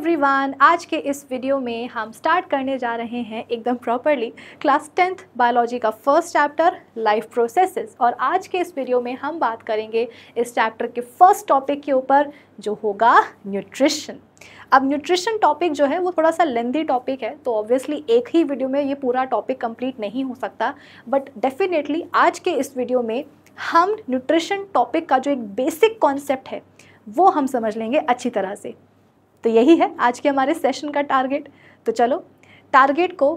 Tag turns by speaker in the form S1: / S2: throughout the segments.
S1: Everyone आज के इस वीडियो में हम स्टार्ट करने जा रहे हैं एकदम प्रॉपरली क्लास टेंथ बायोलॉजी का फर्स्ट चैप्टर लाइफ प्रोसेसेस और आज के इस वीडियो में हम बात करेंगे इस चैप्टर के फर्स्ट टॉपिक के ऊपर जो होगा न्यूट्रिशन अब न्यूट्रिशन टॉपिक जो है वो थोड़ा सा लेंदी टॉपिक है तो ऑब्वियसली एक ही वीडियो में ये पूरा टॉपिक कम्प्लीट नहीं हो सकता बट डेफिनेटली आज के इस वीडियो में हम न्यूट्रिशन टॉपिक का जो एक बेसिक कॉन्सेप्ट है वो हम समझ लेंगे अच्छी तरह से तो यही है आज के हमारे सेशन का टारगेट तो चलो टारगेट को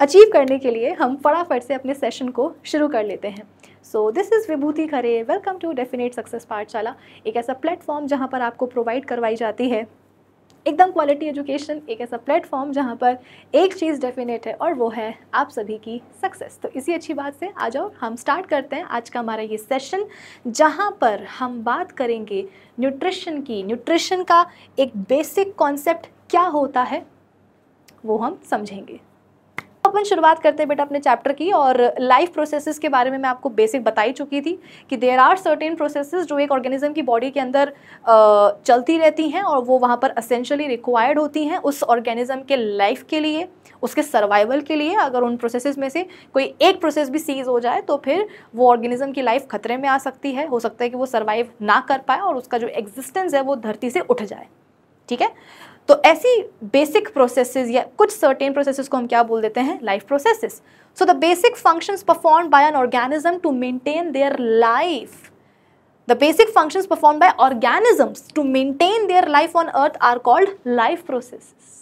S1: अचीव करने के लिए हम फटाफट से अपने सेशन को शुरू कर लेते हैं so this is Vibhuti Khare welcome to definite success Pathshala एक ऐसा प्लेटफॉर्म जहाँ पर आपको प्रोवाइड करवाई जाती है एकदम क्वालिटी एजुकेशन एक ऐसा प्लेटफॉर्म जहाँ पर एक चीज़ डेफिनेट है और वो है आप सभी की सक्सेस तो इसी अच्छी बात से आ जाओ हम स्टार्ट करते हैं आज का हमारा ये सेशन जहाँ पर हम बात करेंगे न्यूट्रिशन की न्यूट्रिशन का एक बेसिक कॉन्सेप्ट क्या होता है वो हम समझेंगे अपन शुरुआत करते हैं बेटा अपने चैप्टर की और लाइफ प्रोसेसेस के बारे में मैं आपको बेसिक बताई चुकी थी कि देर आर सर्टेन प्रोसेसेस जो एक ऑर्गेनिज्म की बॉडी के अंदर चलती रहती हैं और वो वहाँ पर असेंशली रिक्वायर्ड होती हैं उस ऑर्गेनिज्म के लाइफ के लिए उसके सर्वाइवल के लिए अगर उन प्रोसेसेस में से कोई एक प्रोसेस भी सीज हो जाए तो फिर वो ऑर्गेनिज्म की लाइफ खतरे में आ सकती है हो सकता है कि वो सर्वाइव ना कर पाए और उसका जो एग्जिस्टेंस है वो धरती से उठ जाए ठीक है तो ऐसी बेसिक प्रोसेसेस या कुछ सर्टेन प्रोसेसेस को हम क्या बोल देते हैं life processes so the basic functions perform by an organism to maintain their life the basic functions perform by organisms to maintain their life on earth are called life processes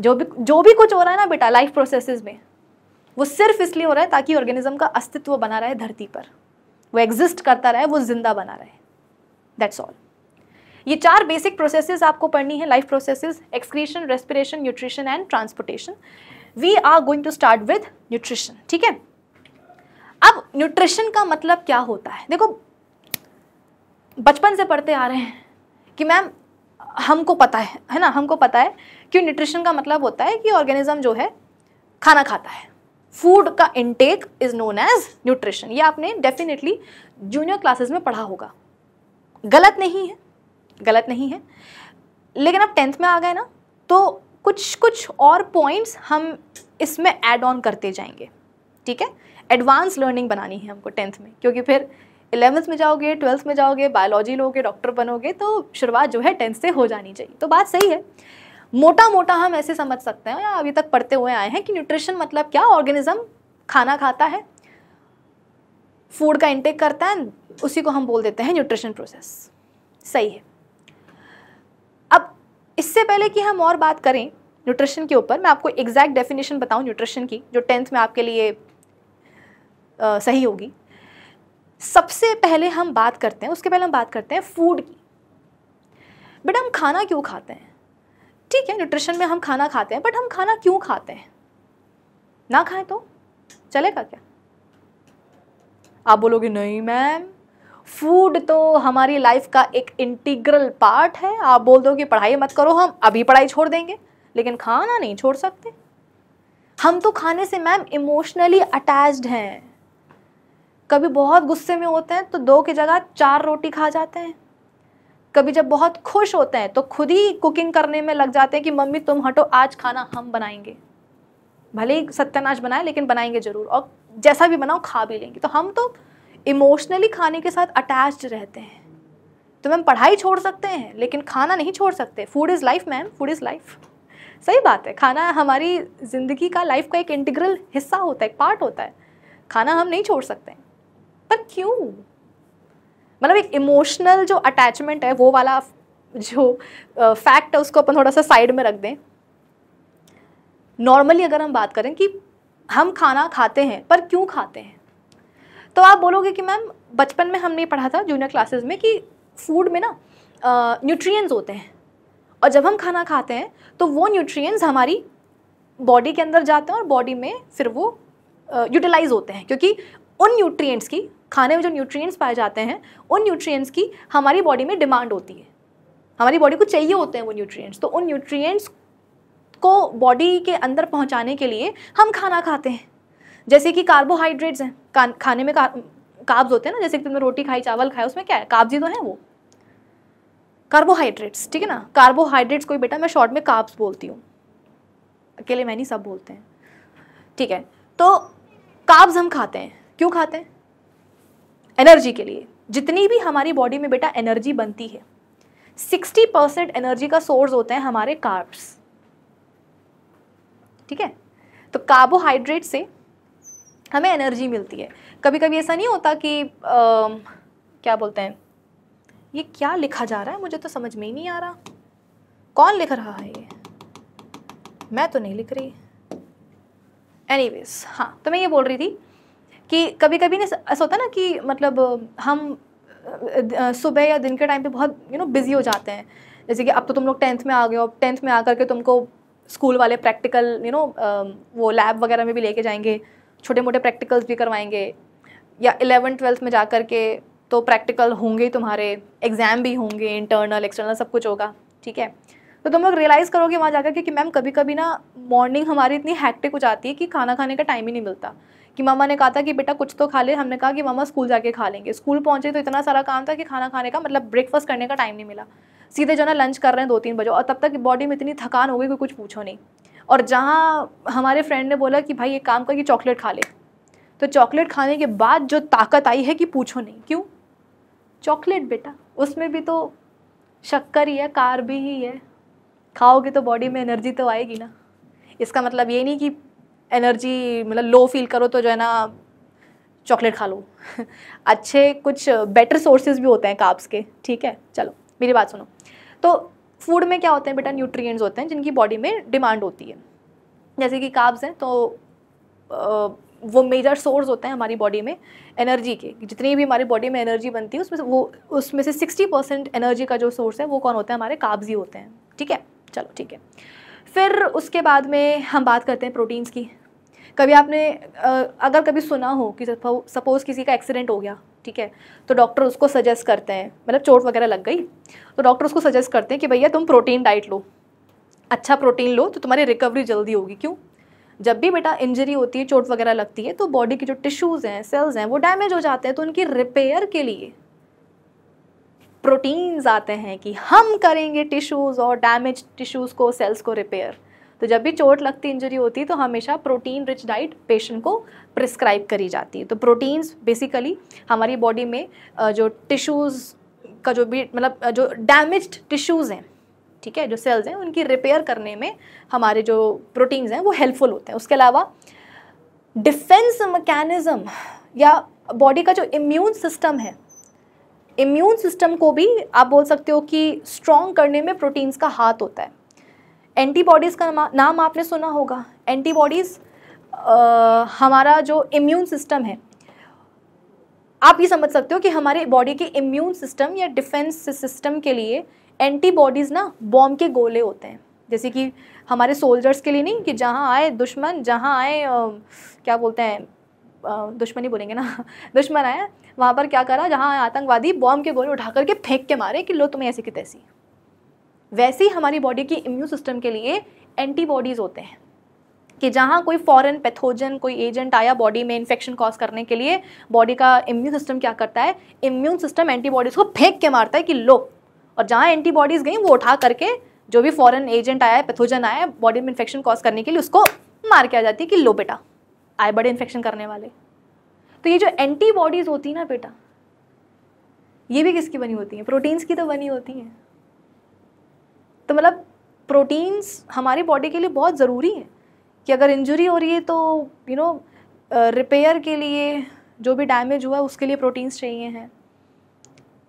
S1: जो भी जो भी कुछ हो रहा है ना बेटा लाइफ प्रोसेसेस में वो सिर्फ इसलिए हो रहा है ताकि ऑर्गेनिज्म का अस्तित्व बना रहे धरती पर वो एग्जिस्ट करता रहे वो जिंदा बना रहे दैट्स ऑल ये चार बेसिक प्रोसेसेस आपको पढ़नी है life processes excretion respiration nutrition and transportation we are going to start with nutrition ठीक है अब न्यूट्रिशन का मतलब क्या होता है देखो बचपन से पढ़ते आ रहे हैं कि मैम हमको पता है है ना हमको पता है कि न्यूट्रिशन का मतलब होता है कि ऑर्गेनिज्म जो है खाना खाता है फूड का intake is known as nutrition ये आपने डेफिनेटली जूनियर क्लासेस में पढ़ा होगा गलत नहीं है गलत नहीं है लेकिन अब टेंथ में आ गए ना तो कुछ कुछ और पॉइंट्स हम इसमें ऐड ऑन करते जाएंगे ठीक है एडवांस लर्निंग बनानी है हमको टेंथ में क्योंकि फिर इलेवंथ में जाओगे ट्वेल्थ में जाओगे बायोलॉजी लोगे डॉक्टर बनोगे तो शुरुआत जो है टेंथ से हो जानी चाहिए तो बात सही है मोटा मोटा हम ऐसे समझ सकते हैं या अभी तक पढ़ते हुए आए हैं कि न्यूट्रिशन मतलब क्या ऑर्गेनिज्म खाना खाता है फूड का इंटेक करता है उसी को हम बोल देते हैं न्यूट्रिशन प्रोसेस सही है इससे पहले कि हम और बात करें न्यूट्रिशन के ऊपर मैं आपको एग्जैक्ट डेफिनेशन बताऊं न्यूट्रिशन की जो टेंथ में आपके लिए आ, सही होगी सबसे पहले हम बात करते हैं उसके पहले हम बात करते हैं फूड की बेटा हम खाना क्यों खाते हैं ठीक है न्यूट्रिशन में हम खाना खाते हैं बट हम खाना क्यों खाते हैं ना खाएं तो चलेगा क्या आप बोलोगे नहीं मैम फूड तो हमारी लाइफ का एक इंटीग्रल पार्ट है आप बोल दो कि पढ़ाई मत करो हम अभी पढ़ाई छोड़ देंगे लेकिन खाना नहीं छोड़ सकते हम तो खाने से मैम इमोशनली अटैच्ड हैं कभी बहुत गुस्से में होते हैं तो दो की जगह चार रोटी खा जाते हैं कभी जब बहुत खुश होते हैं तो खुद ही कुकिंग करने में लग जाते हैं कि मम्मी तुम हटो आज खाना हम बनाएंगे भले ही सत्यानाश बनाए लेकिन बनाएंगे ज़रूर और जैसा भी बनाओ खा भी लेंगे तो हम तो इमोशनली खाने के साथ अटैच्ड रहते हैं तो मैम पढ़ाई छोड़ सकते हैं लेकिन खाना नहीं छोड़ सकते food is life ma'am food is life सही बात है खाना हमारी ज़िंदगी का लाइफ का एक इंटीग्रल हिस्सा होता है एक पार्ट होता है खाना हम नहीं छोड़ सकते पर क्यों मतलब एक इमोशनल जो अटैचमेंट है वो वाला जो फैक्ट है उसको अपन थोड़ा सा साइड में रख दें नॉर्मली अगर हम बात करें कि हम खाना खाते हैं पर क्यों खाते हैं तो आप बोलोगे कि मैम बचपन में हमने पढ़ा था जूनियर क्लासेस में कि फूड में ना न्यूट्रिएंट्स होते हैं और जब हम खाना खाते हैं तो वो न्यूट्रिएंट्स हमारी बॉडी के अंदर जाते हैं और बॉडी में फिर वो यूटिलाइज होते हैं क्योंकि उन न्यूट्रिएंट्स की खाने में जो न्यूट्रिएंट्स पाए जाते हैं उन न्यूट्रिएंट्स की हमारी बॉडी में डिमांड होती है हमारी बॉडी को चाहिए होते हैं वो न्यूट्रिएंट्स तो उन न्यूट्रिएंट्स को बॉडी के अंदर पहुंचाने के लिए हम खाना खाते हैं जैसे कि कार्बोहाइड्रेट्स हैं खाने में काब्ज होते हैं ना जैसे कि तुमने रोटी खाई चावल खाए उसमें क्या है काब्ज ही तो है वो कार्बोहाइड्रेट्स ठीक है ना कार्बोहाइड्रेट्स कोई बेटा मैं शॉर्ट में काब्स बोलती हूँ अकेले मैं नहीं सब बोलते हैं ठीक है तो काब्ज हम खाते हैं क्यों खाते हैं एनर्जी के लिए जितनी भी हमारी बॉडी में बेटा एनर्जी बनती है सिक्सटी परसेंट एनर्जी का सोर्स होते हैं हमारे कार्ब्स ठीक है तो कार्बोहाइड्रेट से हमें एनर्जी मिलती है कभी कभी ऐसा नहीं होता कि आ, क्या बोलते हैं ये क्या लिखा जा रहा है मुझे तो समझ में ही नहीं आ रहा कौन लिख रहा है ये मैं तो नहीं लिख रही एनी वेज हाँ तो मैं ये बोल रही थी कि कभी कभी ना ऐसा होता ना कि मतलब हम सुबह या दिन के टाइम पे बहुत यू नो बिज़ी हो जाते हैं जैसे कि अब तो तुम लोग टेंथ में आ गए हो अब टेंथ में आ करके तुमको स्कूल वाले प्रैक्टिकल यू नो वो लैब वगैरह में भी लेके जाएंगे छोटे मोटे प्रैक्टिकल्स भी करवाएंगे या इलेवन ट्वेल्थ में जा कर के तो प्रैक्टिकल होंगे तुम्हारे एग्ज़ाम भी होंगे इंटरनल एक्सटर्नल सब कुछ होगा ठीक है तो तुम लोग रियलाइज़ करोगे वहाँ जाकर के कि मैम कभी कभी ना मॉर्निंग हमारी इतनी हैक्टिक हो जाती है कि खाना खाने का टाइम ही नहीं मिलता कि मामा ने कहा था कि बेटा कुछ तो खा ले हमने कहा कि मामा स्कूल जाके खा लेंगे स्कूल पहुँचे तो इतना सारा काम था कि खाना खाने का मतलब ब्रेकफास्ट करने का टाइम नहीं मिला सीधे जो ना लंच कर रहे हैं दो तीन बजे और तब तक बॉडी में इतनी थकान हो गई कि कुछ पूछो नहीं और जहाँ हमारे फ्रेंड ने बोला कि भाई एक काम कर कि चॉकलेट खा ले तो चॉकलेट खाने के बाद जो ताकत आई है कि पूछो नहीं क्यों चॉकलेट बेटा उसमें भी तो शक्कर ही है कार भी ही है खाओगे तो बॉडी में एनर्जी तो आएगी ना इसका मतलब ये नहीं कि एनर्जी मतलब लो फील करो तो जो है ना चॉकलेट खा लो अच्छे कुछ बेटर सोर्सेज भी होते हैं काप्स के ठीक है चलो मेरी बात सुनो तो फूड में क्या होते हैं बेटा न्यूट्रिएंट्स होते हैं जिनकी बॉडी में डिमांड होती है जैसे कि काब्स हैं तो आ, वो मेजर सोर्स होते हैं हमारी बॉडी में एनर्जी के जितनी भी हमारी बॉडी में एनर्जी बनती है उसमें वो उसमें से सिक्सटी परसेंट एनर्जी का जो सोर्स है वो कौन होता है हमारे काब्ज ही होते हैं ठीक है चलो ठीक है फिर उसके बाद में हम बात करते हैं प्रोटीन्स की कभी आपने अगर कभी सुना हो कि सपोज़ किसी का एक्सीडेंट हो गया ठीक है तो डॉक्टर उसको सजेस्ट करते हैं मतलब चोट वगैरह लग गई तो डॉक्टर उसको सजेस्ट करते हैं कि भैया तुम प्रोटीन डाइट लो अच्छा प्रोटीन लो तो तुम्हारी रिकवरी जल्दी होगी क्यों जब भी बेटा इंजरी होती है चोट वगैरह लगती है तो बॉडी के जो टिश्यूज़ हैं सेल्स हैं वो डैमेज हो जाते हैं तो उनकी रिपेयर के लिए प्रोटीन्स आते हैं कि हम करेंगे टिश्यूज़ और डैमेज टिश्यूज़ को सेल्स को रिपेयर तो जब भी चोट लगती इंजरी होती है तो हमेशा प्रोटीन रिच डाइट पेशेंट को प्रिस्क्राइब करी जाती है तो प्रोटीन्स बेसिकली हमारी बॉडी में जो टिश्यूज़ का जो भी मतलब जो डैमेज्ड टिश्यूज़ हैं ठीक है जो सेल्स हैं उनकी रिपेयर करने में हमारे जो प्रोटीन्स हैं वो हेल्पफुल होते हैं उसके अलावा डिफेंस मैकेनिज़्म या बॉडी का जो इम्यून सिस्टम है इम्यून सिस्टम को भी आप बोल सकते हो कि स्ट्रॉन्ग करने में प्रोटीन्स का हाथ होता है एंटीबॉडीज़ का नाम आपने सुना होगा एंटीबॉडीज़ हमारा जो इम्यून सिस्टम है आप ये समझ सकते हो कि हमारे बॉडी के इम्यून सिस्टम या डिफेंस सिस्टम के लिए एंटीबॉडीज़ ना बॉम्ब के गोले होते हैं जैसे कि हमारे सोल्जर्स के लिए नहीं कि जहाँ आए दुश्मन जहाँ आए क्या बोलते हैं दुश्मन ही बोलेंगे ना दुश्मन आया वहाँ पर क्या करा जहाँ आतंकवादी बॉम्ब के गोले उठा करके फेंक के मारे कि लो तुम्हें ऐसी की तैसी वैसे ही हमारी बॉडी की इम्यून सिस्टम के लिए एंटीबॉडीज़ होते हैं कि जहाँ कोई फॉरेन पैथोजन कोई एजेंट आया बॉडी में इन्फेक्शन कॉज करने के लिए बॉडी का इम्यून सिस्टम क्या करता है इम्यून सिस्टम एंटीबॉडीज़ को फेंक के मारता है कि लो और जहाँ एंटीबॉडीज़ गई वो उठा करके जो भी फॉरेन एजेंट आया है पैथोजन आया है बॉडी में इन्फेक्शन कॉज करने के लिए उसको मार के आ जाती है कि लो बेटा आए बड़े इन्फेक्शन करने वाले तो ये जो एंटीबॉडीज़ होती है ना बेटा ये भी किसकी बनी होती हैं प्रोटीन्स की तो बनी होती हैं तो मतलब प्रोटीन्स हमारी बॉडी के लिए बहुत ज़रूरी हैं कि अगर इंजरी हो रही है तो यू नो रिपेयर के लिए जो भी डैमेज हुआ है उसके लिए प्रोटीन्स चाहिए हैं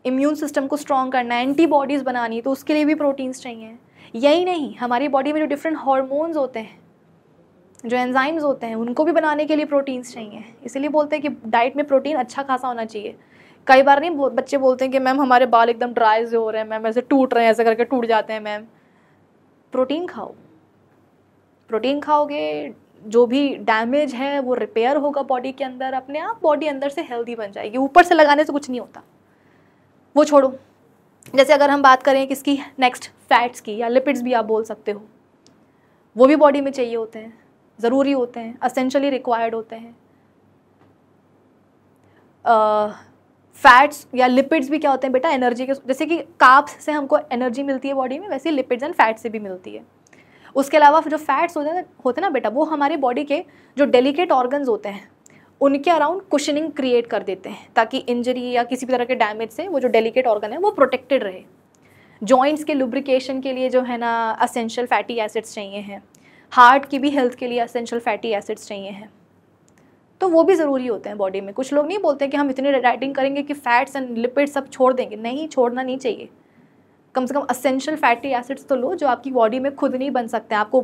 S1: इम्यून सिस्टम को स्ट्रॉन्ग करना है एंटीबॉडीज़ बनानी है तो उसके लिए भी प्रोटीन्स चाहिए यही नहीं हमारी बॉडी में जो डिफरेंट हार्मोन्स होते हैं जो एंजाइम्स होते हैं उनको भी बनाने के लिए प्रोटीन्स चाहिए इसीलिए बोलते हैं कि डाइट में प्रोटीन अच्छा खासा होना चाहिए कई बार नहीं बच्चे बोलते हैं कि मैम हमारे बाल एकदम ड्राई से हो रहे हैं मैम ऐसे टूट रहे हैं ऐसे करके टूट जाते हैं मैम प्रोटीन खाओ प्रोटीन खाओगे जो भी डैमेज है वो रिपेयर होगा बॉडी के अंदर अपने आप बॉडी अंदर से हेल्दी बन जाएगी ऊपर से लगाने से कुछ नहीं होता वो छोड़ो जैसे अगर हम बात करें किसकी नेक्स्ट फैट्स की या लिपिड्स भी आप बोल सकते हो वो भी बॉडी में चाहिए होते हैं ज़रूरी होते हैं असेंशली रिक्वायर्ड होते हैं फैट्स या लिपिड्स भी क्या होते हैं बेटा एनर्जी के जैसे कि काप्स से हमको एनर्जी मिलती है बॉडी में वैसे लिपिड्स एंड फैट्स से भी मिलती है उसके अलावा जो फैट्स होते हैं होते हैं ना बेटा वो हमारे बॉडी के जो डेलिकेट ऑर्गन्स होते हैं उनके अराउंड कुशनिंग क्रिएट कर देते हैं ताकि इंजरी या किसी भी तरह के डैमेज से वो जो डेलिकेट ऑर्गन है वो प्रोटेक्टेड रहे जॉइंट्स के लुब्रिकेशन के लिए जो है ना असेंशियल फैटी एसिड्स चाहिए हैं हार्ट की भी हेल्थ के लिए असेंशियल फैटी एसिड्स चाहिए हैं तो वो भी ज़रूरी होते हैं बॉडी में कुछ लोग नहीं बोलते कि हम इतनी डाइटिंग करेंगे कि फैट्स एंड लिपिड सब छोड़ देंगे नहीं छोड़ना नहीं चाहिए कम से कम असेंशियल फैटी एसिड्स तो लो जो आपकी बॉडी में खुद नहीं बन सकते आपको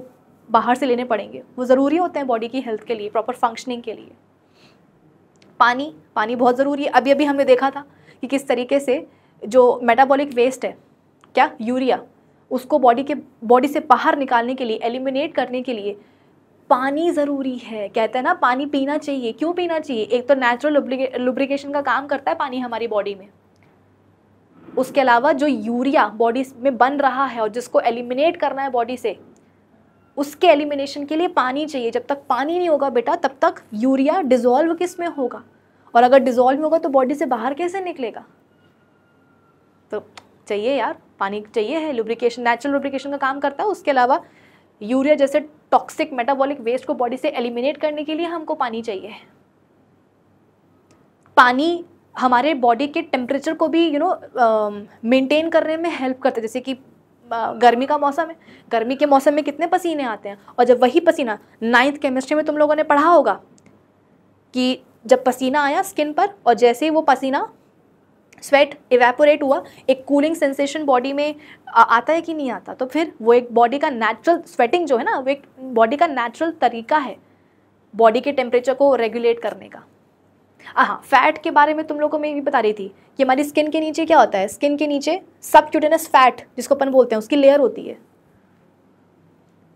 S1: बाहर से लेने पड़ेंगे वो ज़रूरी होते हैं बॉडी की हेल्थ के लिए प्रॉपर फंक्शनिंग के लिए पानी पानी बहुत ज़रूरी है अभी अभी हमने देखा था कि किस तरीके से जो मेटाबॉलिक वेस्ट है क्या यूरिया उसको बॉडी के बॉडी से बाहर निकालने के लिए एलिमिनेट करने के लिए पानी ज़रूरी है कहते हैं ना पानी पीना चाहिए क्यों पीना चाहिए एक तो नेचुरल लुब्रिकेशन का काम करता है पानी हमारी बॉडी में उसके अलावा जो यूरिया बॉडी में बन रहा है और जिसको एलिमिनेट करना है बॉडी से उसके एलिमिनेशन के लिए पानी चाहिए जब तक पानी नहीं होगा बेटा तब तक यूरिया डिजोल्व किस में होगा और अगर डिजोल्व होगा तो बॉडी से बाहर कैसे निकलेगा तो चाहिए यार पानी चाहिए है लुब्रिकेशन नेचुरल लुब्रिकेशन का काम करता है उसके अलावा यूरिया जैसे टॉक्सिक मेटाबॉलिक वेस्ट को बॉडी से एलिमिनेट करने के लिए हमको पानी चाहिए पानी हमारे बॉडी के टेम्परेचर को भी यू नो मेंटेन करने में हेल्प करता है जैसे कि गर्मी का मौसम है गर्मी के मौसम में कितने पसीने आते हैं और जब वही पसीना नाइन्थ केमिस्ट्री में तुम लोगों ने पढ़ा होगा कि जब पसीना आया स्किन पर और जैसे ही वो पसीना स्वेट इवेपोरेट हुआ एक कूलिंग सेंसेशन बॉडी में आता है कि नहीं आता तो फिर वो एक बॉडी का नेचुरल स्वेटिंग जो है ना वो एक बॉडी का नेचुरल तरीका है बॉडी के टेम्परेचर को रेगुलेट करने का हाँ फैट के बारे में तुम लोग को मैं भी बता रही थी कि हमारी स्किन के नीचे क्या होता है स्किन के नीचे सब क्यूटेनस फैट जिसको अपन बोलते हैं उसकी लेयर होती है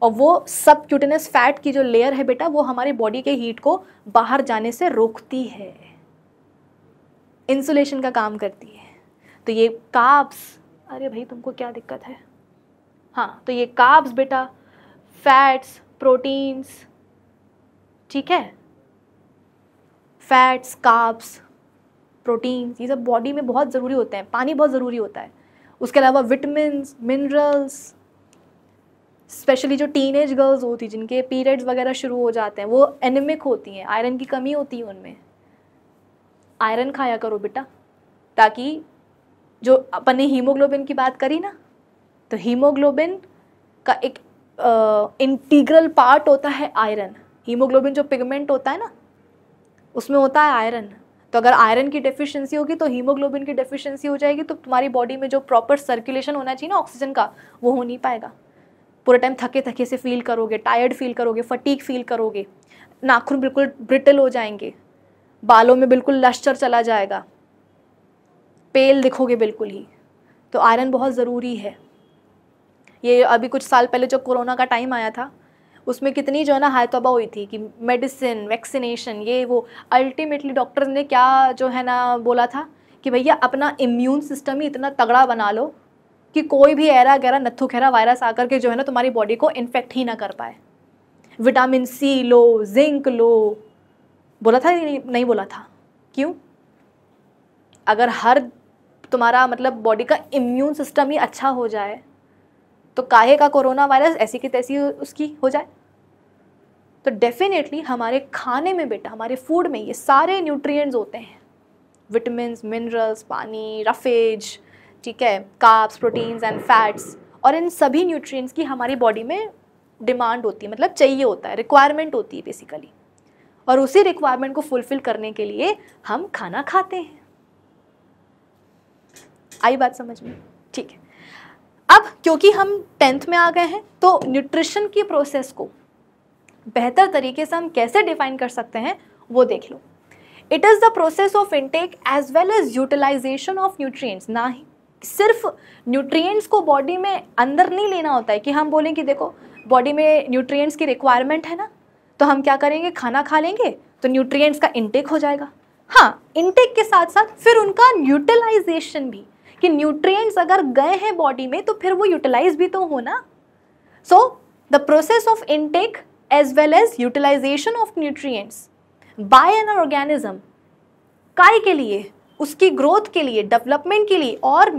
S1: और वो सब क्यूटेनस फैट की जो लेयर है बेटा वो हमारी बॉडी के हीट को बाहर जाने से रोकती है इंसुलेशन का काम करती है तो ये काब्स अरे भाई तुमको क्या दिक्कत है हाँ तो ये काब्स बेटा फैट्स प्रोटीन्स ठीक है फैट्स काब्स प्रोटीन्स ये सब बॉडी में बहुत ज़रूरी होते हैं पानी बहुत ज़रूरी होता है उसके अलावा विटामिन मिनरल्स स्पेशली जो टीन एज गर्ल्स होती जिनके पीरियड्स वगैरह शुरू हो जाते हैं वो एनिमिक होती हैं आयरन की कमी होती है उनमें आयरन खाया करो बेटा ताकि जो अपन ने हीमोग्लोबिन की बात करी ना तो हीमोग्लोबिन का एक इंटीग्रल पार्ट होता है आयरन हीमोग्लोबिन जो पिगमेंट होता है ना उसमें होता है आयरन तो अगर आयरन की डेफिशिएंसी होगी तो हीमोग्लोबिन की डेफिशिएंसी हो जाएगी तो तुम्हारी बॉडी में जो प्रॉपर सर्कुलेशन होना चाहिए ना ऑक्सीजन का वो हो नहीं पाएगा पूरे टाइम थके थके से फील करोगे टायर्ड फील करोगे फटीक फील करोगे नाखून बिल्कुल ब्रिटल हो जाएंगे बालों में बिल्कुल लश्चर चला जाएगा पेल दिखोगे बिल्कुल ही तो आयरन बहुत ज़रूरी है ये अभी कुछ साल पहले जो कोरोना का टाइम आया था उसमें कितनी जो है ना हायतबा तोबा हुई थी कि मेडिसिन वैक्सीनेशन ये वो अल्टीमेटली डॉक्टर ने क्या जो है ना बोला था कि भैया अपना इम्यून सिस्टम ही इतना तगड़ा बना लो कि कोई भी एरा गैरा नत्थु खैरा वायरस आकर के जो है ना तुम्हारी बॉडी को इन्फेक्ट ही ना कर पाए विटामिन सी लो जिंक लो बोला था नहीं, नहीं बोला था क्यों अगर हर तुम्हारा मतलब बॉडी का इम्यून सिस्टम ही अच्छा हो जाए तो काहे का कोरोना वायरस ऐसी की तैसी उसकी हो जाए तो डेफिनेटली हमारे खाने में बेटा हमारे फूड में ये सारे न्यूट्रिएंट्स होते हैं विटामिन मिनरल्स पानी रफेज ठीक है काप्स प्रोटीन्स एंड फैट्स और इन सभी न्यूट्रिएंट्स की हमारी बॉडी में डिमांड होती है मतलब चाहिए होता है रिक्वायरमेंट होती है बेसिकली और उसी रिक्वायरमेंट को फुलफिल करने के लिए हम खाना खाते हैं आई बात समझ में ठीक है अब क्योंकि हम टेंथ में आ गए हैं तो न्यूट्रिशन की प्रोसेस को बेहतर तरीके से हम कैसे डिफाइन कर सकते हैं वो देख लो it is the process of intake as well as utilization of nutrients ना ही सिर्फ न्यूट्रिएंट्स को बॉडी में अंदर नहीं लेना होता है कि हम बोलें कि देखो बॉडी में न्यूट्रिएंट्स की रिक्वायरमेंट है ना तो हम क्या करेंगे खाना खा लेंगे तो न्यूट्रिएंट्स का इंटेक हो जाएगा हाँ इंटेक के साथ साथ फिर उनका यूटिलाइजेशन भी कि न्यूट्रिएंट्स अगर गए हैं बॉडी में तो फिर वो यूटिलाइज भी तो हो ना so the process of intake as well as utilization of nutrients by an organism काय के लिए उसकी ग्रोथ के लिए डेवलपमेंट के लिए और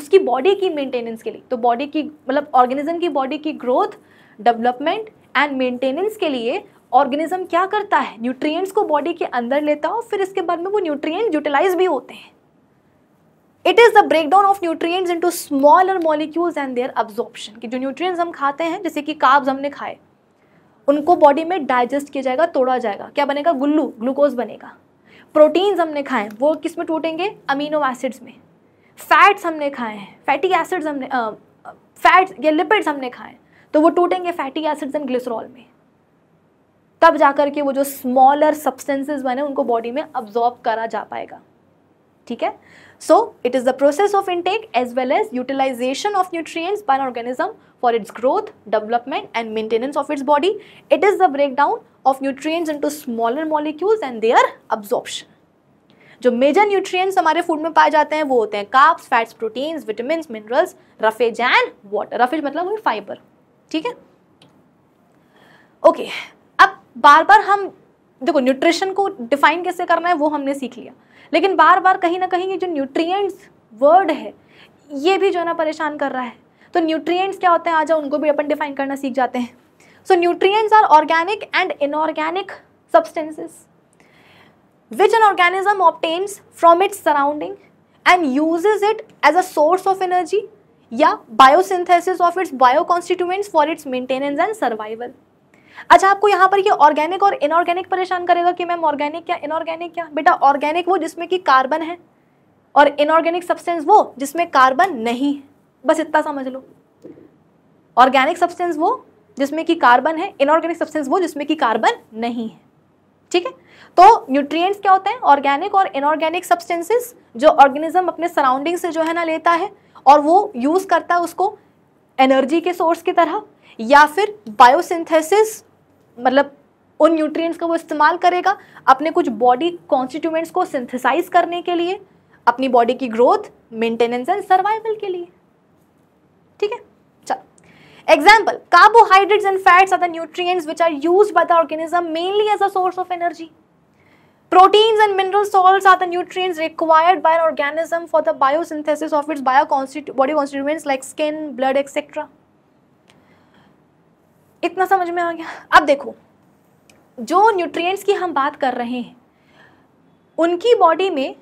S1: उसकी बॉडी की मेंटेनेंस के लिए तो बॉडी की मतलब ऑर्गेनिज्म की बॉडी की ग्रोथ डेवलपमेंट एंड मेंटेनेंस के लिए ऑर्गेनिज्म क्या करता है न्यूट्रिएंट्स को बॉडी के अंदर लेता है और फिर इसके बाद में वो न्यूट्रिएंट यूटिलाइज भी होते हैं it is the break down of nutrients into smaller molecules and their absorption कि जो न्यूट्रिएंट्स हम खाते हैं जैसे कि काब्स हमने खाए उनको बॉडी में डाइजेस्ट किया जाएगा तोड़ा जाएगा क्या बनेगा गुल्लू ग्लूकोज बनेगा प्रोटीन्स हमने खाए वो किस में टूटेंगे अमीनो एसिड्स में फैट्स हमने खाए हैं फैटी एसिड्स हमने फैट्स या लिपिड्स हमने खाए तो वो टूटेंगे फैटी एसिड्स एंड ग्लिसरॉल में तब जाकर के वो जो स्मॉलर सब्सटेंसेज बने उनको बॉडी में अब्जॉर्ब करा जा पाएगा ठीक है so it is the process of intake as well as utilization of nutrients by an organism for its growth development and maintenance of its body it is the break down of nutrients to smaller molecules and their absorption जो major nutrients हमारे food में पाए जाते हैं वो होते हैं carbs fats proteins vitamin minerals roughage and water roughage मतलब फाइबर ठीक है ओके okay. बार बार हम देखो न्यूट्रिशन को डिफाइन कैसे करना है वो हमने सीख लिया लेकिन बार बार कहीं ना कहीं ये जो न्यूट्रिएंट्स वर्ड है ये भी जो है ना परेशान कर रहा है तो न्यूट्रिएंट्स क्या होते हैं आ जाओ उनको भी अपन डिफाइन करना सीख जाते हैं so nutrients are organic and inorganic substances which an organism obtains from its surrounding and uses it as a source of energy या biosynthesis of its bio constituents for its maintenance and survival अच्छा आपको यहाँ पर ये organic और inorganic परेशान करेगा कि मैम ऑर्गेनिक क्या इनऑर्गेनिक क्या बेटा ऑर्गेनिक वो जिसमें कि कार्बन है और इनऑर्गेनिक सब्सटेंस वो जिसमें कार्बन नहीं बस इतना समझ लो ऑर्गेनिक सब्सटेंस वो जिसमें कि कार्बन है इनऑर्गेनिक सब्सटेंस वो जिसमें कि कार्बन नहीं है ठीक है तो न्यूट्रिएंट्स क्या होते हैं ऑर्गेनिक और इनऑर्गेनिक सब्सटेंसेस जो ऑर्गेनिज्म अपने सराउंडिंग से जो है ना लेता है और वो यूज़ करता है उसको एनर्जी के सोर्स की तरह या फिर बायोसिंथेसिस मतलब उन न्यूट्रिएंट्स का वो इस्तेमाल करेगा अपने कुछ बॉडी कॉन्स्टिट्यूमेंट्स को सिंथेसाइज करने के लिए अपनी बॉडी की ग्रोथ मेंटेनेंस एंड सर्वाइवल के लिए ठीक है चलो example carbohydrates and fats are the nutrients which are use by the organism mainly as a source of energy proteins and mineral salts are the nutrients required by organism for the biosynthesis of its bio body body like skin blood etcetera इतना समझ में आ गया अब देखो जो nutrients की हम बात कर रहे हैं उनकी बॉडी में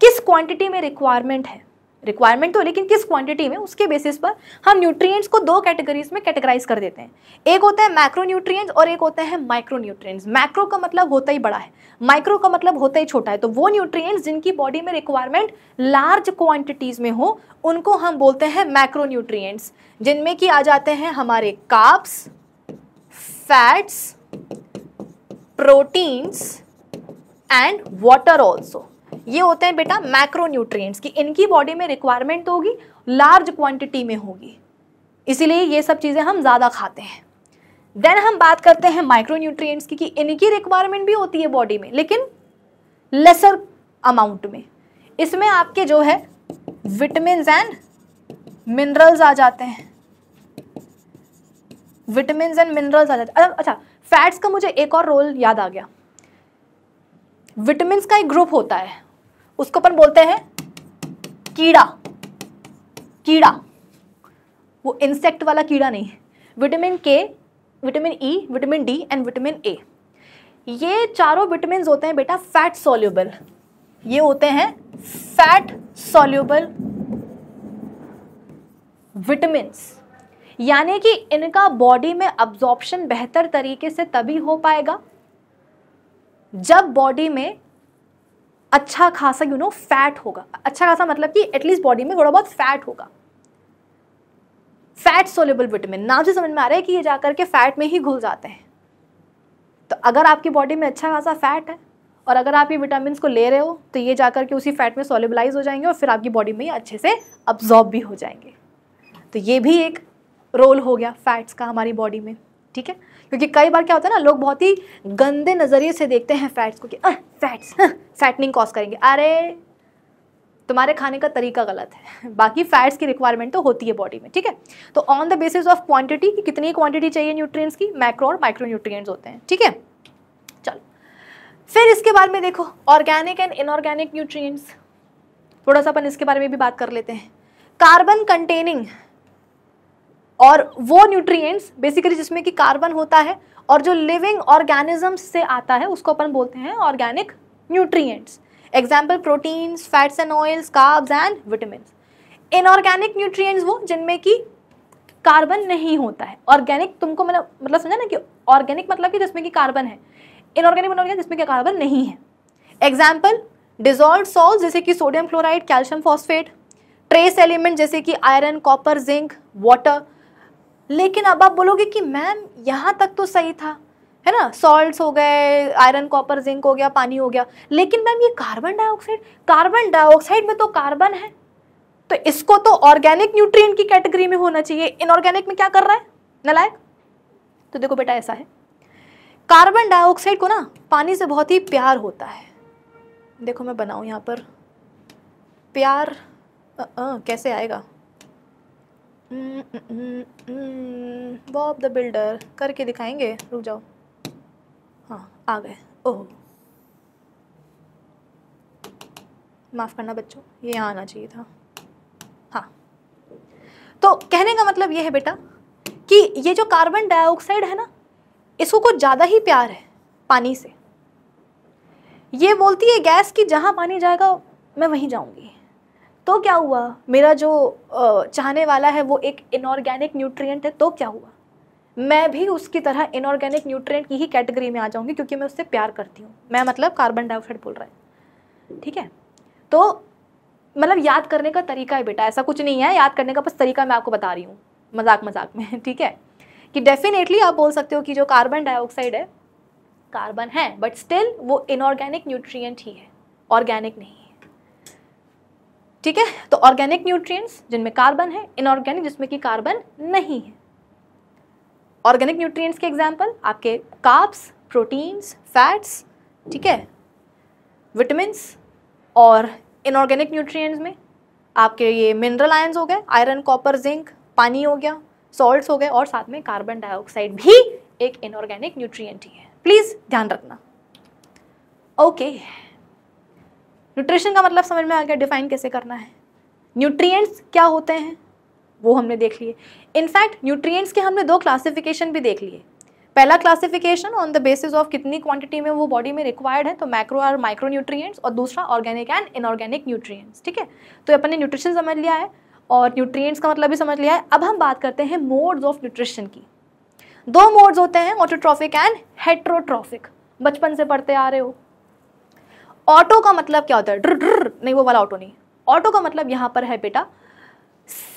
S1: किस क्वांटिटी में रिक्वायरमेंट है रिक्वायरमेंट तो लेकिन किस क्वांटिटी में उसके बेसिस पर हम न्यूट्रिएंट्स को दो कैटेगरीज में कैटेगराइज कर देते हैं एक होता है मैक्रो न्यूट्रिएंट्स और एक होता है माइक्रो न्यूट्रिएंट्स मैक्रो का मतलब होता ही बड़ा है माइक्रो का मतलब होता ही छोटा है तो वो न्यूट्रिएंट्स जिनकी बॉडी में रिक्वायरमेंट लार्ज क्वांटिटीज में हो उनको हम बोलते हैं मैक्रो न्यूट्रिएंट्स जिनमें कि आ जाते हैं हमारे carbs fats proteins and water also ये होते हैं बेटा मैक्रो न्यूट्रिएंट्स की इनकी बॉडी में रिक्वायरमेंट तो होगी लार्ज क्वांटिटी में होगी इसीलिए ये सब चीज़ें हम ज़्यादा खाते हैं देन हम बात करते हैं माइक्रो की कि इनकी रिक्वायरमेंट भी होती है बॉडी में लेकिन लेसर अमाउंट में इसमें आपके जो है विटामिन एंड मिनरल्स आ जाते हैं विटामिन एंड मिनरल्स आ जाते हैं अच्छा फैट्स का मुझे एक और रोल याद आ गया विटामिन का एक ग्रुप होता है उसको अपन बोलते हैं कीड़ा कीड़ा वो इंसेक्ट वाला कीड़ा नहीं vitamin K vitamin E vitamin D and vitamin A ये चारों विटामिन होते हैं बेटा फैट सोल्यूबल ये होते हैं फैट सोल्यूबल विटामिन यानी कि इनका बॉडी में अब्जॉर्प्शन बेहतर तरीके से तभी हो पाएगा जब बॉडी में अच्छा खासा यू नो फैट होगा अच्छा खासा मतलब कि एटलीस्ट बॉडी में थोड़ा बहुत फैट होगा फैट सोलेबल विटामिन नाम से समझ में आ रहा है कि ये जाकर के फैट में ही घुल जाते हैं तो अगर आपकी बॉडी में अच्छा खासा फैट है और अगर आप ये विटामिन को ले रहे हो तो ये जाकर के उसी फैट में सोलेबलाइज हो जाएंगे और फिर आपकी बॉडी में अच्छे से अब्जॉर्ब भी हो जाएंगे तो ये भी एक रोल हो गया फैट्स का हमारी बॉडी में ठीक है क्योंकि कई बार क्या होता है ना लोग बहुत ही गंदे नज़रिए से देखते हैं फैट्स को कि फैट्स फैटनिंग कॉज करेंगे अरे तुम्हारे खाने का तरीका गलत है बाकी फैट्स की रिक्वायरमेंट तो होती है बॉडी में ठीक है तो on the basis of quantity कि कितनी क्वांटिटी चाहिए न्यूट्रिएंट्स की मैक्रो और माइक्रो न्यूट्रिएंट्स होते हैं ठीक है चलो फिर इसके बारे में देखो ऑर्गेनिक एंड इनऑर्गेनिक न्यूट्रिएंट्स थोड़ा सा अपन इसके बारे में भी बात कर लेते हैं कार्बन कंटेनिंग और वो न्यूट्रिएंट्स बेसिकली जिसमें कि कार्बन होता है और जो लिविंग ऑर्गेनिजम्स से आता है उसको अपन बोलते हैं organic nutrients example proteins fats and oils carbs and vitamin inorganic nutrients वो जिनमें कि कार्बन नहीं होता है ऑर्गेनिक तुमको मैंने मतलब, मतलब समझा ना कि ऑर्गेनिक मतलब कि जिसमें कि कार्बन है इनऑर्गेनिक मतलब जिसमें कि कार्बन नहीं है एग्जाम्पल डिजॉल्व सॉल्ट जैसे कि sodium chloride calcium phosphate trace element जैसे कि आयरन कॉपर जिंक वाटर लेकिन अब आप बोलोगे कि मैम यहाँ तक तो सही था है ना सॉल्ट्स हो गए आयरन कॉपर जिंक हो गया पानी हो गया लेकिन मैम ये कार्बन डाइऑक्साइड कार्बन डाइऑक्साइड में तो कार्बन है तो इसको तो ऑर्गेनिक न्यूट्रिय की कैटेगरी में होना चाहिए इनऑर्गेनिक में क्या कर रहा है नलायक तो देखो बेटा ऐसा है कार्बन डाइऑक्साइड को ना पानी से बहुत ही प्यार होता है देखो मैं बनाऊँ यहाँ पर प्यार आ, आ, कैसे आएगा बॉब द बिल्डर करके दिखाएंगे रुक जाओ हाँ आ गए ओह माफ़ करना बच्चों ये यहाँ आना चाहिए था हाँ तो कहने का मतलब ये है बेटा कि ये जो कार्बन डाइऑक्साइड है ना इसको कुछ ज़्यादा ही प्यार है पानी से ये बोलती है गैस कि जहाँ पानी जाएगा मैं वहीं जाऊँगी तो क्या हुआ मेरा जो चाहने वाला है वो एक इनऑर्गेनिक न्यूट्रिएंट है तो क्या हुआ मैं भी उसकी तरह इनऑर्गेनिक न्यूट्रिएंट की ही कैटेगरी में आ जाऊंगी क्योंकि मैं उससे प्यार करती हूँ मैं मतलब कार्बन डाइऑक्साइड बोल रहा है ठीक है तो मतलब याद करने का तरीका है बेटा ऐसा कुछ नहीं है याद करने का बस तरीका मैं आपको बता रही हूँ मजाक मजाक में ठीक है कि डेफिनेटली आप बोल सकते हो कि जो कार्बन डाइऑक्साइड है कार्बन है बट स्टिल वो इनऑर्गेनिक न्यूट्रिएंट ही है ऑर्गेनिक नहीं है ठीक है तो ऑर्गेनिक न्यूट्रिएंट्स जिनमें कार्बन है इनऑर्गेनिक जिसमें कि कार्बन नहीं है ऑर्गेनिक न्यूट्रिएंट्स के एग्जाम्पल आपके काप्स प्रोटीन्स फैट्स ठीक है विटामिन्स और इनऑर्गेनिक न्यूट्रिएंट्स में आपके ये मिनरल आयन्स हो गए आयरन कॉपर जिंक पानी हो गया सॉल्ट्स हो गए और साथ में कार्बन डाइऑक्साइड भी एक इनऑर्गेनिक न्यूट्रिएंट ही है प्लीज़ ध्यान रखना ओके okay. न्यूट्रिशन का मतलब समझ में आ गया डिफाइन कैसे करना है न्यूट्रिएंट्स क्या होते हैं वो हमने देख लिए इनफैक्ट न्यूट्रिएंट्स के हमने दो क्लासिफिकेशन भी देख लिए पहला classification on the basis of कितनी क्वांटिटी में वो बॉडी में रिक्वायर्ड है तो मैक्रो और माइक्रो न्यूट्रिएंट्स और दूसरा ऑर्गेनिक एंड इनऑर्गेनिक न्यूट्रिएंट्स ठीक है तो अपन ने न्यूट्रिशन समझ लिया है और न्यूट्रिएंट्स का मतलब भी समझ लिया है अब हम बात करते हैं मोड्स ऑफ न्यूट्रिशन की दो मोड्स होते हैं ऑटोट्रॉफिक एंड हेट्रोट्रॉफिक बचपन से पढ़ते आ रहे हो ऑटो का मतलब क्या होता है ड्र ड्र नहीं वो वाला ऑटो नहीं ऑटो का मतलब यहाँ पर है बेटा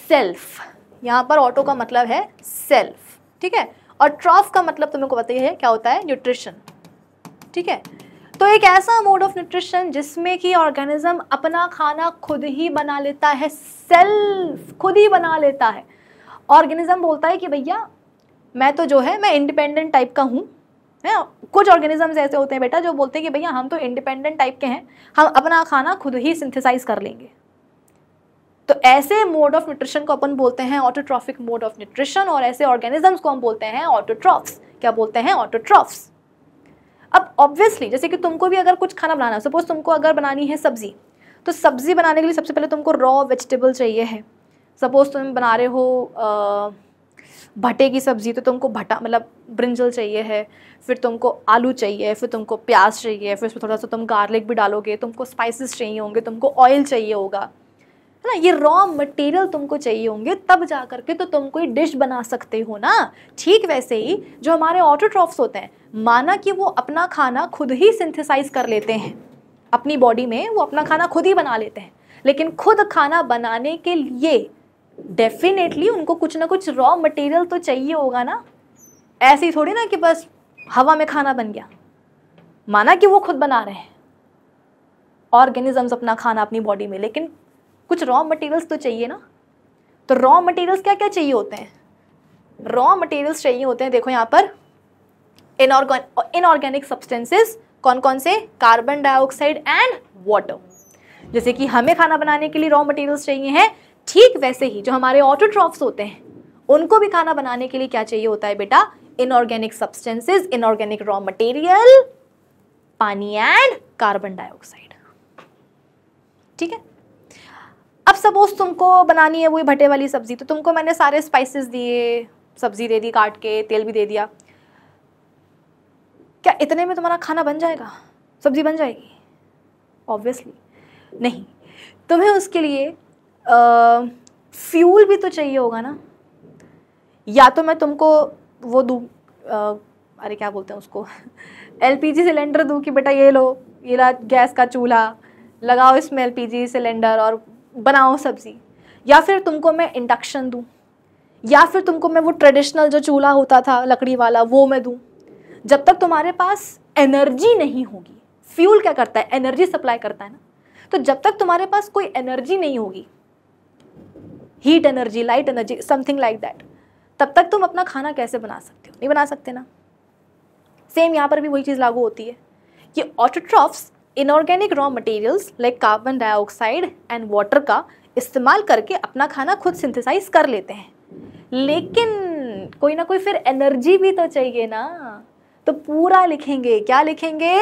S1: सेल्फ यहाँ पर ऑटो का मतलब है सेल्फ ठीक है और ट्रॉफ का मतलब तुम्हें पता ही है क्या होता है न्यूट्रिशन ठीक है तो एक ऐसा मोड ऑफ न्यूट्रिशन जिसमें कि ऑर्गेनिज्म अपना खाना खुद ही बना लेता है सेल्फ खुद ही बना लेता है ऑर्गेनिज्म बोलता है कि भैया मैं तो जो है मैं इंडिपेंडेंट टाइप का हूँ है कुछ ऑर्गेनिजम्स ऐसे होते हैं बेटा जो बोलते हैं कि भैया हम तो इंडिपेंडेंट टाइप के हैं हम अपना खाना खुद ही सिंथेसाइज कर लेंगे तो ऐसे मोड ऑफ न्यूट्रिशन को अपन बोलते हैं ऑटोट्रॉफिक मोड ऑफ न्यूट्रिशन और ऐसे ऑर्गेनिजम्स को हम बोलते हैं ऑटोट्रॉफ्स क्या बोलते हैं ऑटोट्रॉफ्स अब ऑब्वियसली जैसे कि तुमको भी अगर कुछ खाना बनाना सपोज तुमको अगर बनानी है सब्ज़ी तो सब्ज़ी बनाने के लिए सबसे पहले तुमको रॉ वेजिटेबल चाहिए है सपोज़ तुम बना रहे हो आ, भटे की सब्ज़ी तो तुमको भटा मतलब ब्रिंजल चाहिए है फिर तुमको आलू चाहिए फिर तुमको प्याज चाहिए फिर उसमें थोड़ा सा तुम गार्लिक भी डालोगे तुमको स्पाइसेस चाहिए होंगे तुमको ऑयल चाहिए होगा है ना ये रॉ मटेरियल तुमको चाहिए होंगे तब जा करके तो तुम कोई डिश बना सकते हो ना ठीक वैसे ही जो हमारे ऑटोट्रॉफ्स होते हैं माना कि वो अपना खाना खुद ही सिंथेसाइज कर लेते हैं अपनी बॉडी में वो अपना खाना खुद ही बना लेते हैं लेकिन खुद खाना बनाने के लिए डेफिनेटली उनको कुछ ना कुछ रॉ मटेरियल तो चाहिए होगा ना ऐसे ही थोड़ी ना कि बस हवा में खाना बन गया माना कि वो खुद बना रहे हैं ऑर्गेनिजम्स अपना खाना अपनी बॉडी में लेकिन कुछ रॉ मटेरियल्स तो चाहिए ना तो रॉ मटेरियल्स क्या क्या चाहिए होते हैं रॉ मटेरियल्स चाहिए होते हैं देखो यहाँ पर इनऑर्गेन इनऑर्गेनिक सब्सटेंसेस कौन कौन से कार्बन डाइऑक्साइड एंड वाटर जैसे कि हमें खाना बनाने के लिए रॉ मटेरियल्स चाहिए हैं ठीक वैसे ही जो हमारे ऑटोट्रॉफ्स होते हैं उनको भी खाना बनाने के लिए क्या चाहिए होता है बेटा inorganic substances inorganic raw material पानी एंड कार्बन डाइऑक्साइड ठीक है अब सपोज तुमको बनानी है वही भटे वाली सब्जी तो तुमको मैंने सारे स्पाइसेस दिए सब्जी दे दी काट के तेल भी दे दिया क्या इतने में तुम्हारा खाना बन जाएगा सब्जी बन जाएगी ऑब्वियसली नहीं तुम्हें उसके लिए फ्यूल भी तो चाहिए होगा ना या तो मैं तुमको वो दूँ अरे क्या बोलते हैं उसको एलपीजी सिलेंडर दूँ कि बेटा ये लो ये ला गैस का चूल्हा लगाओ इसमें एलपीजी सिलेंडर और बनाओ सब्ज़ी या फिर तुमको मैं इंडक्शन दूँ या फिर तुमको मैं वो ट्रेडिशनल जो चूल्हा होता था लकड़ी वाला वो मैं दूँ जब तक तुम्हारे पास एनर्जी नहीं होगी फ्यूल क्या करता है एनर्जी सप्लाई करता है ना तो जब तक तुम्हारे पास कोई एनर्जी नहीं होगी heat energy light energy something like that तब तक तुम अपना खाना कैसे बना सकते हो नहीं बना सकते ना सेम यहाँ पर भी वही चीज़ लागू होती है कि autotrophs inorganic raw materials like carbon dioxide and water का इस्तेमाल करके अपना खाना खुद सिंथेसाइज कर लेते हैं लेकिन कोई ना कोई फिर एनर्जी भी तो चाहिए ना तो पूरा लिखेंगे क्या लिखेंगे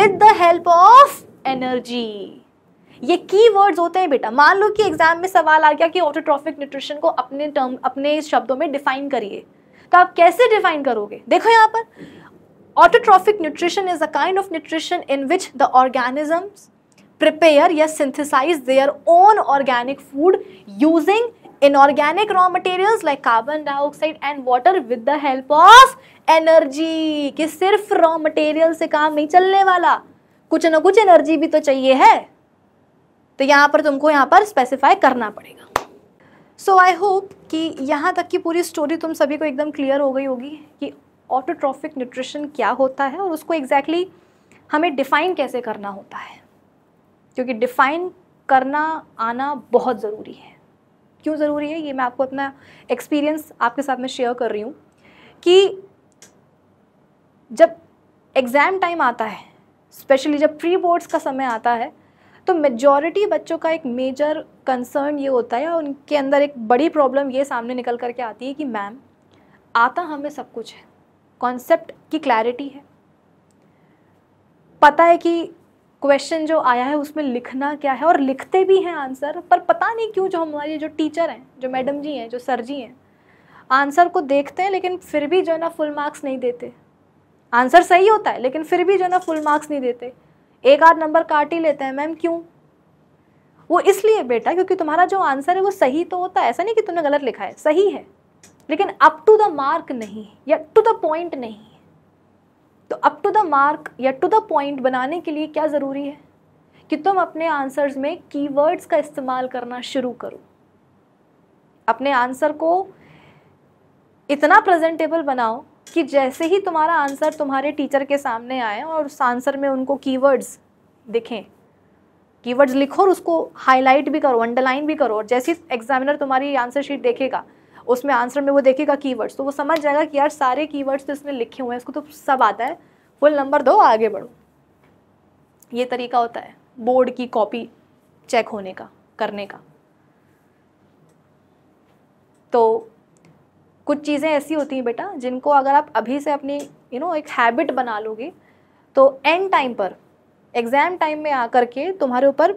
S1: with the help of energy ये की वर्ड होते हैं बेटा मान लो कि एग्जाम में सवाल आ गया कि ऑटोट्रॉफिक न्यूट्रिशन को अपने टर्म अपने शब्दों में डिफाइन करिए तो आप कैसे डिफाइन करोगे देखो यहाँ पर autotrophic nutrition is a kind of nutrition in which the organism prepare या synthesize their own organic food using inorganic raw material like carbon dioxide and water with the help of energy कि सिर्फ raw material से काम नहीं चलने वाला कुछ ना कुछ एनर्जी भी तो चाहिए है तो यहाँ पर तुमको यहाँ पर स्पेसिफाई करना पड़ेगा सो आई होप कि यहाँ तक की पूरी स्टोरी तुम सभी को एकदम क्लियर हो गई होगी कि ऑटोट्रॉफिक न्यूट्रिशन क्या होता है और उसको एग्जैक्टली exactly हमें डिफ़ाइन कैसे करना होता है क्योंकि डिफ़ाइन करना आना बहुत ज़रूरी है क्यों ज़रूरी है ये मैं आपको अपना एक्सपीरियंस आपके साथ में शेयर कर रही हूँ कि जब एग्ज़ाम टाइम आता है स्पेशली जब प्री बोर्ड्स का समय आता है तो मेजॉरिटी बच्चों का एक मेजर कंसर्न ये होता है उनके अंदर एक बड़ी प्रॉब्लम ये सामने निकल करके आती है कि मैम आता हमें हाँ सब कुछ है कॉन्सेप्ट की क्लैरिटी है पता है कि क्वेश्चन जो आया है उसमें लिखना क्या है और लिखते भी हैं आंसर पर पता नहीं क्यों जो हमारे जो टीचर हैं जो मैडम जी हैं जो सर जी हैं आंसर को देखते हैं लेकिन फिर भी जो है ना फुल मार्क्स नहीं देते आंसर सही होता है लेकिन फिर भी जो है ना फुल मार्क्स नहीं देते एक आध नंबर काट ही लेते हैं मैम क्यों वो इसलिए बेटा क्योंकि तुम्हारा जो आंसर है वो सही तो होता है ऐसा नहीं कि तुमने गलत लिखा है सही है लेकिन अप टू द मार्क नहीं या टू द पॉइंट नहीं तो अप टू द मार्क या टू द पॉइंट बनाने के लिए क्या ज़रूरी है कि तुम अपने आंसर्स में कीवर्ड्स का इस्तेमाल करना शुरू करो अपने आंसर को इतना प्रेजेंटेबल बनाओ कि जैसे ही तुम्हारा आंसर तुम्हारे टीचर के सामने आए और उस आंसर में उनको कीवर्ड्स दिखें कीवर्ड्स लिखो और उसको हाईलाइट भी करो अंडरलाइन भी करो और जैसे एग्जामिनर तुम्हारी आंसर शीट देखेगा उसमें आंसर में वो देखेगा कीवर्ड्स तो वो समझ जाएगा कि यार सारे कीवर्ड्स तो इसने लिखे हुए हैं इसको तो सब आता है फुल नंबर दो आगे बढ़ो ये तरीका होता है बोर्ड की कॉपी चेक होने का करने का तो कुछ चीज़ें ऐसी होती हैं बेटा जिनको अगर आप अभी से अपनी यू नो एक हैबिट बना लोगे तो एंड टाइम पर एग्ज़ाम टाइम में आकर के तुम्हारे ऊपर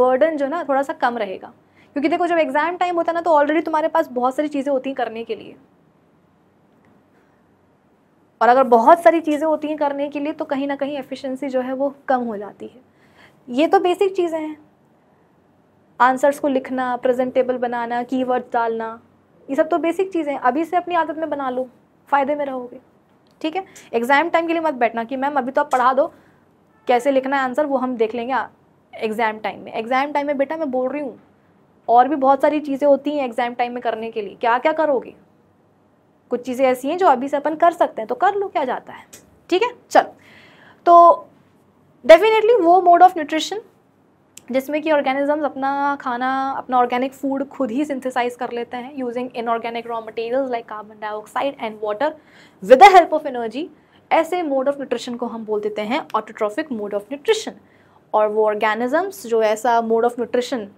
S1: बर्डन जो ना थोड़ा सा कम रहेगा क्योंकि देखो जब एग्ज़ाम टाइम होता है ना तो ऑलरेडी तुम्हारे पास बहुत सारी चीज़ें होती हैं करने के लिए और अगर बहुत सारी चीज़ें होती हैं करने के लिए तो कहीं ना कहीं एफिशिएंसी जो है वो कम हो जाती है ये तो बेसिक चीज़ें हैं आंसर्स को लिखना प्रेजेंटेबल बनाना कीवर्ड डालना ये सब तो बेसिक चीज़ें अभी से अपनी आदत में बना लो फ़ायदे में रहोगे ठीक है एग्ज़ाम टाइम के लिए मत बैठना कि मैम अभी तो आप पढ़ा दो कैसे लिखना है आंसर वो हम देख लेंगे एग्ज़ाम टाइम में एग्ज़ाम टाइम में बेटा मैं बोल रही हूँ और भी बहुत सारी चीज़ें होती हैं एग्ज़ाम टाइम में करने के लिए क्या क्या करोगे कुछ चीज़ें ऐसी हैं जो अभी से अपन कर सकते हैं तो कर लो क्या जाता है ठीक है चल तो डेफिनेटली वो मोड ऑफ न्यूट्रिशन जिसमें कि ऑर्गेनिजम्स अपना खाना अपना ऑर्गेनिक फूड खुद ही सिंथेसाइज कर लेते हैं using inorganic raw materials like carbon dioxide and water with the help of energy ऐसे मोड ऑफ न्यूट्रिशन को हम बोल देते हैं ऑटोट्रॉफिक मोड ऑफ न्यूट्रिशन और वो ऑर्गेनिजम्स जो ऐसा मोड ऑफ न्यूट्रिशन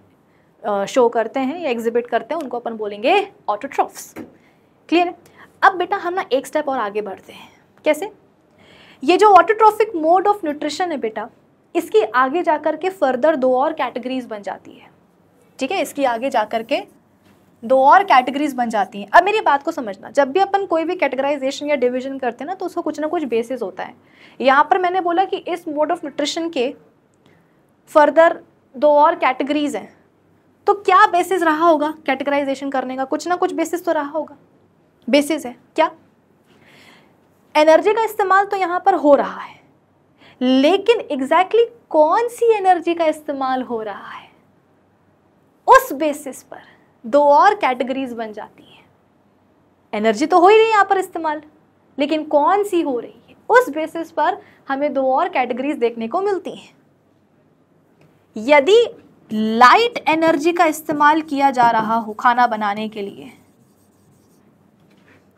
S1: शो करते हैं या एग्जिबिट करते हैं उनको अपन बोलेंगे ऑटोट्रॉफ्स क्लियर है अब बेटा हम ना एक स्टेप और आगे बढ़ते हैं कैसे ये जो ऑटोट्रॉफिक मोड ऑफ न्यूट्रिशन है बेटा इसकी आगे जा कर के फर्दर दो और कैटेगरीज बन जाती है ठीक है इसकी आगे जा कर के दो और कैटेगरीज बन जाती हैं अब मेरी बात को समझना जब भी अपन कोई भी कैटेगराइजेशन या डिवीजन करते हैं ना तो उसको कुछ ना कुछ बेसिस होता है यहाँ पर मैंने बोला कि इस मोड ऑफ न्यूट्रिशन के फर्दर दो और कैटेगरीज हैं तो क्या बेसिस रहा होगा कैटेगराइजेशन करने का कुछ ना कुछ बेसिस तो रहा होगा बेसिस है क्या एनर्जी का इस्तेमाल तो यहाँ पर हो रहा है लेकिन एग्जैक्टली exactly कौन सी एनर्जी का इस्तेमाल हो रहा है उस बेसिस पर दो और कैटेगरीज बन जाती हैं एनर्जी तो हो ही रही यहाँ पर इस्तेमाल लेकिन कौन सी हो रही है उस बेसिस पर हमें दो और कैटेगरीज देखने को मिलती हैं यदि लाइट एनर्जी का इस्तेमाल किया जा रहा हो खाना बनाने के लिए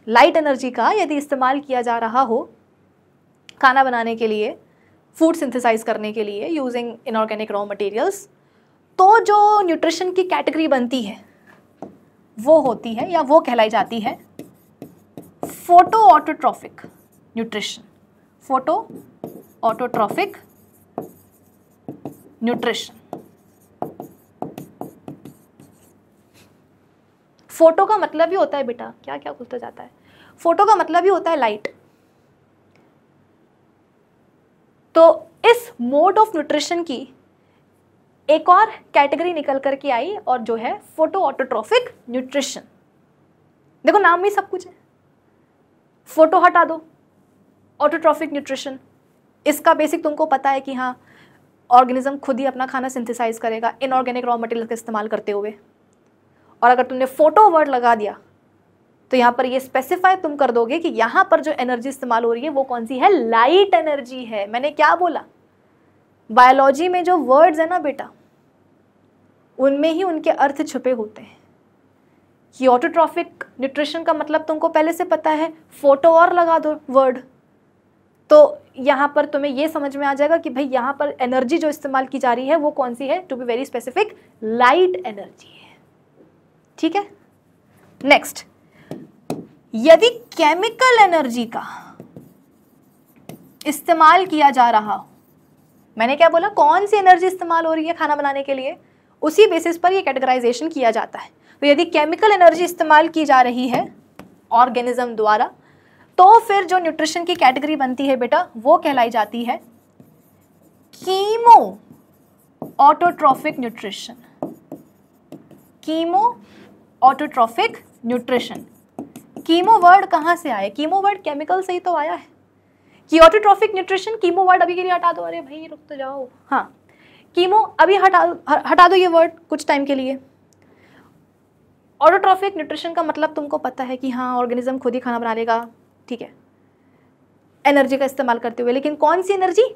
S1: लाइट एनर्जी का यदि इस्तेमाल किया जा रहा हो खाना बनाने के लिए फूड सिंथेसाइज करने के लिए यूजिंग इनऑर्गेनिक रॉ मटेरियल्स तो जो न्यूट्रिशन की कैटेगरी बनती है वो होती है या वो कहलाई जाती है photo autotrophic nutrition photo autotrophic nutrition photo का मतलब ही होता है बेटा क्या क्या खुलता जाता है फोटो का मतलब ही होता है लाइट तो इस मोड ऑफ न्यूट्रिशन की एक और कैटेगरी निकल कर के आई और जो है फोटो ऑटोट्रॉफिक न्यूट्रिशन देखो नाम ही सब कुछ है फोटो हटा दो ऑटोट्रॉफिक न्यूट्रिशन इसका बेसिक तुमको पता है कि हाँ ऑर्गेनिज्म खुद ही अपना खाना सिंथेसाइज करेगा इनऑर्गेनिक रॉ मटेरियल का इस्तेमाल करते हुए और अगर तुमने फोटो वर्ड लगा दिया तो यहाँ पर ये स्पेसिफाई तुम कर दोगे कि यहाँ पर जो एनर्जी इस्तेमाल हो रही है वो कौन सी है लाइट एनर्जी है मैंने क्या बोला बायोलॉजी में जो वर्ड्स है ना बेटा उनमें ही उनके अर्थ छुपे होते हैं कि ऑटोट्रॉफिक न्यूट्रिशन का मतलब तुमको पहले से पता है फोटो और लगा दो वर्ड तो यहाँ पर तुम्हें ये समझ में आ जाएगा कि भाई यहाँ पर एनर्जी जो इस्तेमाल की जा रही है वो कौन सी है to be very specific light energy है ठीक है नेक्स्ट यदि केमिकल एनर्जी का इस्तेमाल किया जा रहा हो मैंने क्या बोला कौन सी एनर्जी इस्तेमाल हो रही है खाना बनाने के लिए उसी बेसिस पर ये कैटेगराइजेशन किया जाता है तो यदि केमिकल एनर्जी इस्तेमाल की जा रही है ऑर्गेनिज्म द्वारा तो फिर जो न्यूट्रिशन की कैटेगरी बनती है बेटा वो कहलाई जाती है chemo autotrophic nutrition chemo autotrophic nutrition chemo word कहाँ से आया कीमो वर्ड केमिकल से ही तो आया है कि ऑटोट्रॉफिक न्यूट्रिशन कीमो वर्ड अभी के लिए हटा दो अरे भाई रुक तो जाओ हाँ कीमो अभी हटा हटा दो ये वर्ड कुछ टाइम के लिए ऑटोट्रॉफिक न्यूट्रिशन का मतलब तुमको पता है कि हाँ ऑर्गेनिज्म खुद ही खाना बना लेगा ठीक है एनर्जी का इस्तेमाल करते हुए लेकिन कौन सी एनर्जी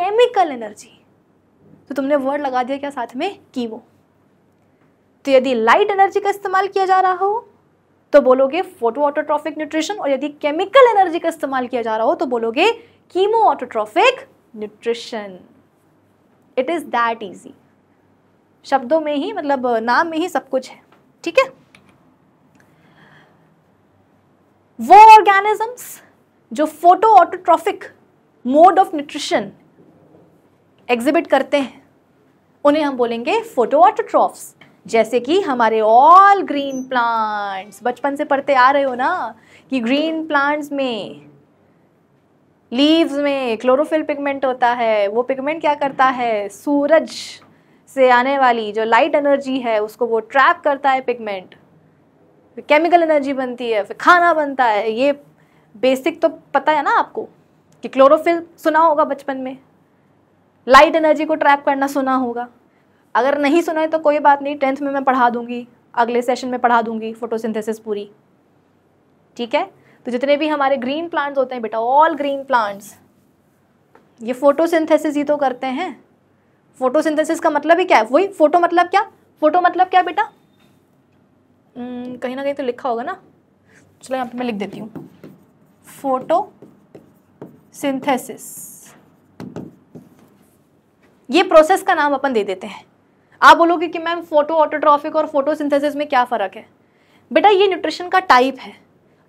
S1: केमिकल एनर्जी तो तुमने वर्ड लगा दिया क्या साथ में कीमो तो यदि लाइट एनर्जी का इस्तेमाल किया जा रहा हो तो बोलोगे फोटो ऑटोट्रॉफिक न्यूट्रिशन और यदि केमिकल एनर्जी का इस्तेमाल किया जा रहा हो तो बोलोगे chemo autotrophic nutrition it is that easy शब्दों में ही मतलब नाम में ही सब कुछ है ठीक है वो ऑर्गेनिजम्स जो photo autotrophic mode of nutrition exhibit करते हैं उन्हें हम बोलेंगे फोटो ऑटोट्रॉफ्स जैसे कि हमारे ऑल ग्रीन प्लांट्स बचपन से पढ़ते आ रहे हो ना कि ग्रीन प्लांट्स में लीव्स में क्लोरोफिल पिगमेंट होता है वो पिगमेंट क्या करता है सूरज से आने वाली जो लाइट एनर्जी है उसको वो ट्रैप करता है पिगमेंट फिर केमिकल एनर्जी बनती है फिर खाना बनता है ये बेसिक तो पता है ना आपको कि क्लोरोफिल सुना होगा बचपन में लाइट एनर्जी को ट्रैप करना सुना होगा अगर नहीं सुना है तो कोई बात नहीं टेंथ में मैं पढ़ा दूंगी अगले सेशन में पढ़ा दूंगी फोटोसिंथेसिस पूरी ठीक है तो जितने भी हमारे ग्रीन प्लांट्स होते हैं बेटा ऑल ग्रीन प्लांट्स ये फोटोसिंथेसिस ही तो करते हैं फोटोसिंथेसिस का मतलब ही क्या है वही फोटो मतलब क्या फोटो मतलब क्या बेटा hmm, कहीं ना कहीं तो लिखा होगा ना चलो यहाँ पे मैं लिख देती हूँ फोटो सिंथेसिस ये प्रोसेस का नाम अपन दे देते हैं आप बोलोगे कि मैम फोटो ऑटोट्रॉफिक और फोटोसिंथेसिस में क्या फ़र्क है बेटा ये न्यूट्रिशन का टाइप है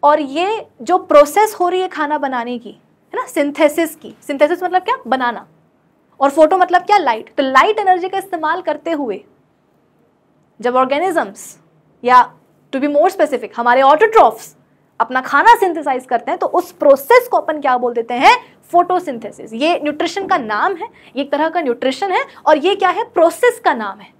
S1: और ये जो प्रोसेस हो रही है खाना बनाने की है ना सिंथेसिस की सिंथेसिस मतलब क्या बनाना और फोटो मतलब क्या लाइट तो लाइट एनर्जी का इस्तेमाल करते हुए जब ऑर्गेनिजम्स या टू बी मोर स्पेसिफिक हमारे ऑटोट्रॉफ्स अपना खाना सिंथेसाइज करते हैं तो उस प्रोसेस को अपन क्या बोल देते हैं फोटोसिंथेसिस ये न्यूट्रिशन का नाम है ये एक तरह का न्यूट्रिशन है और ये क्या है प्रोसेस का नाम है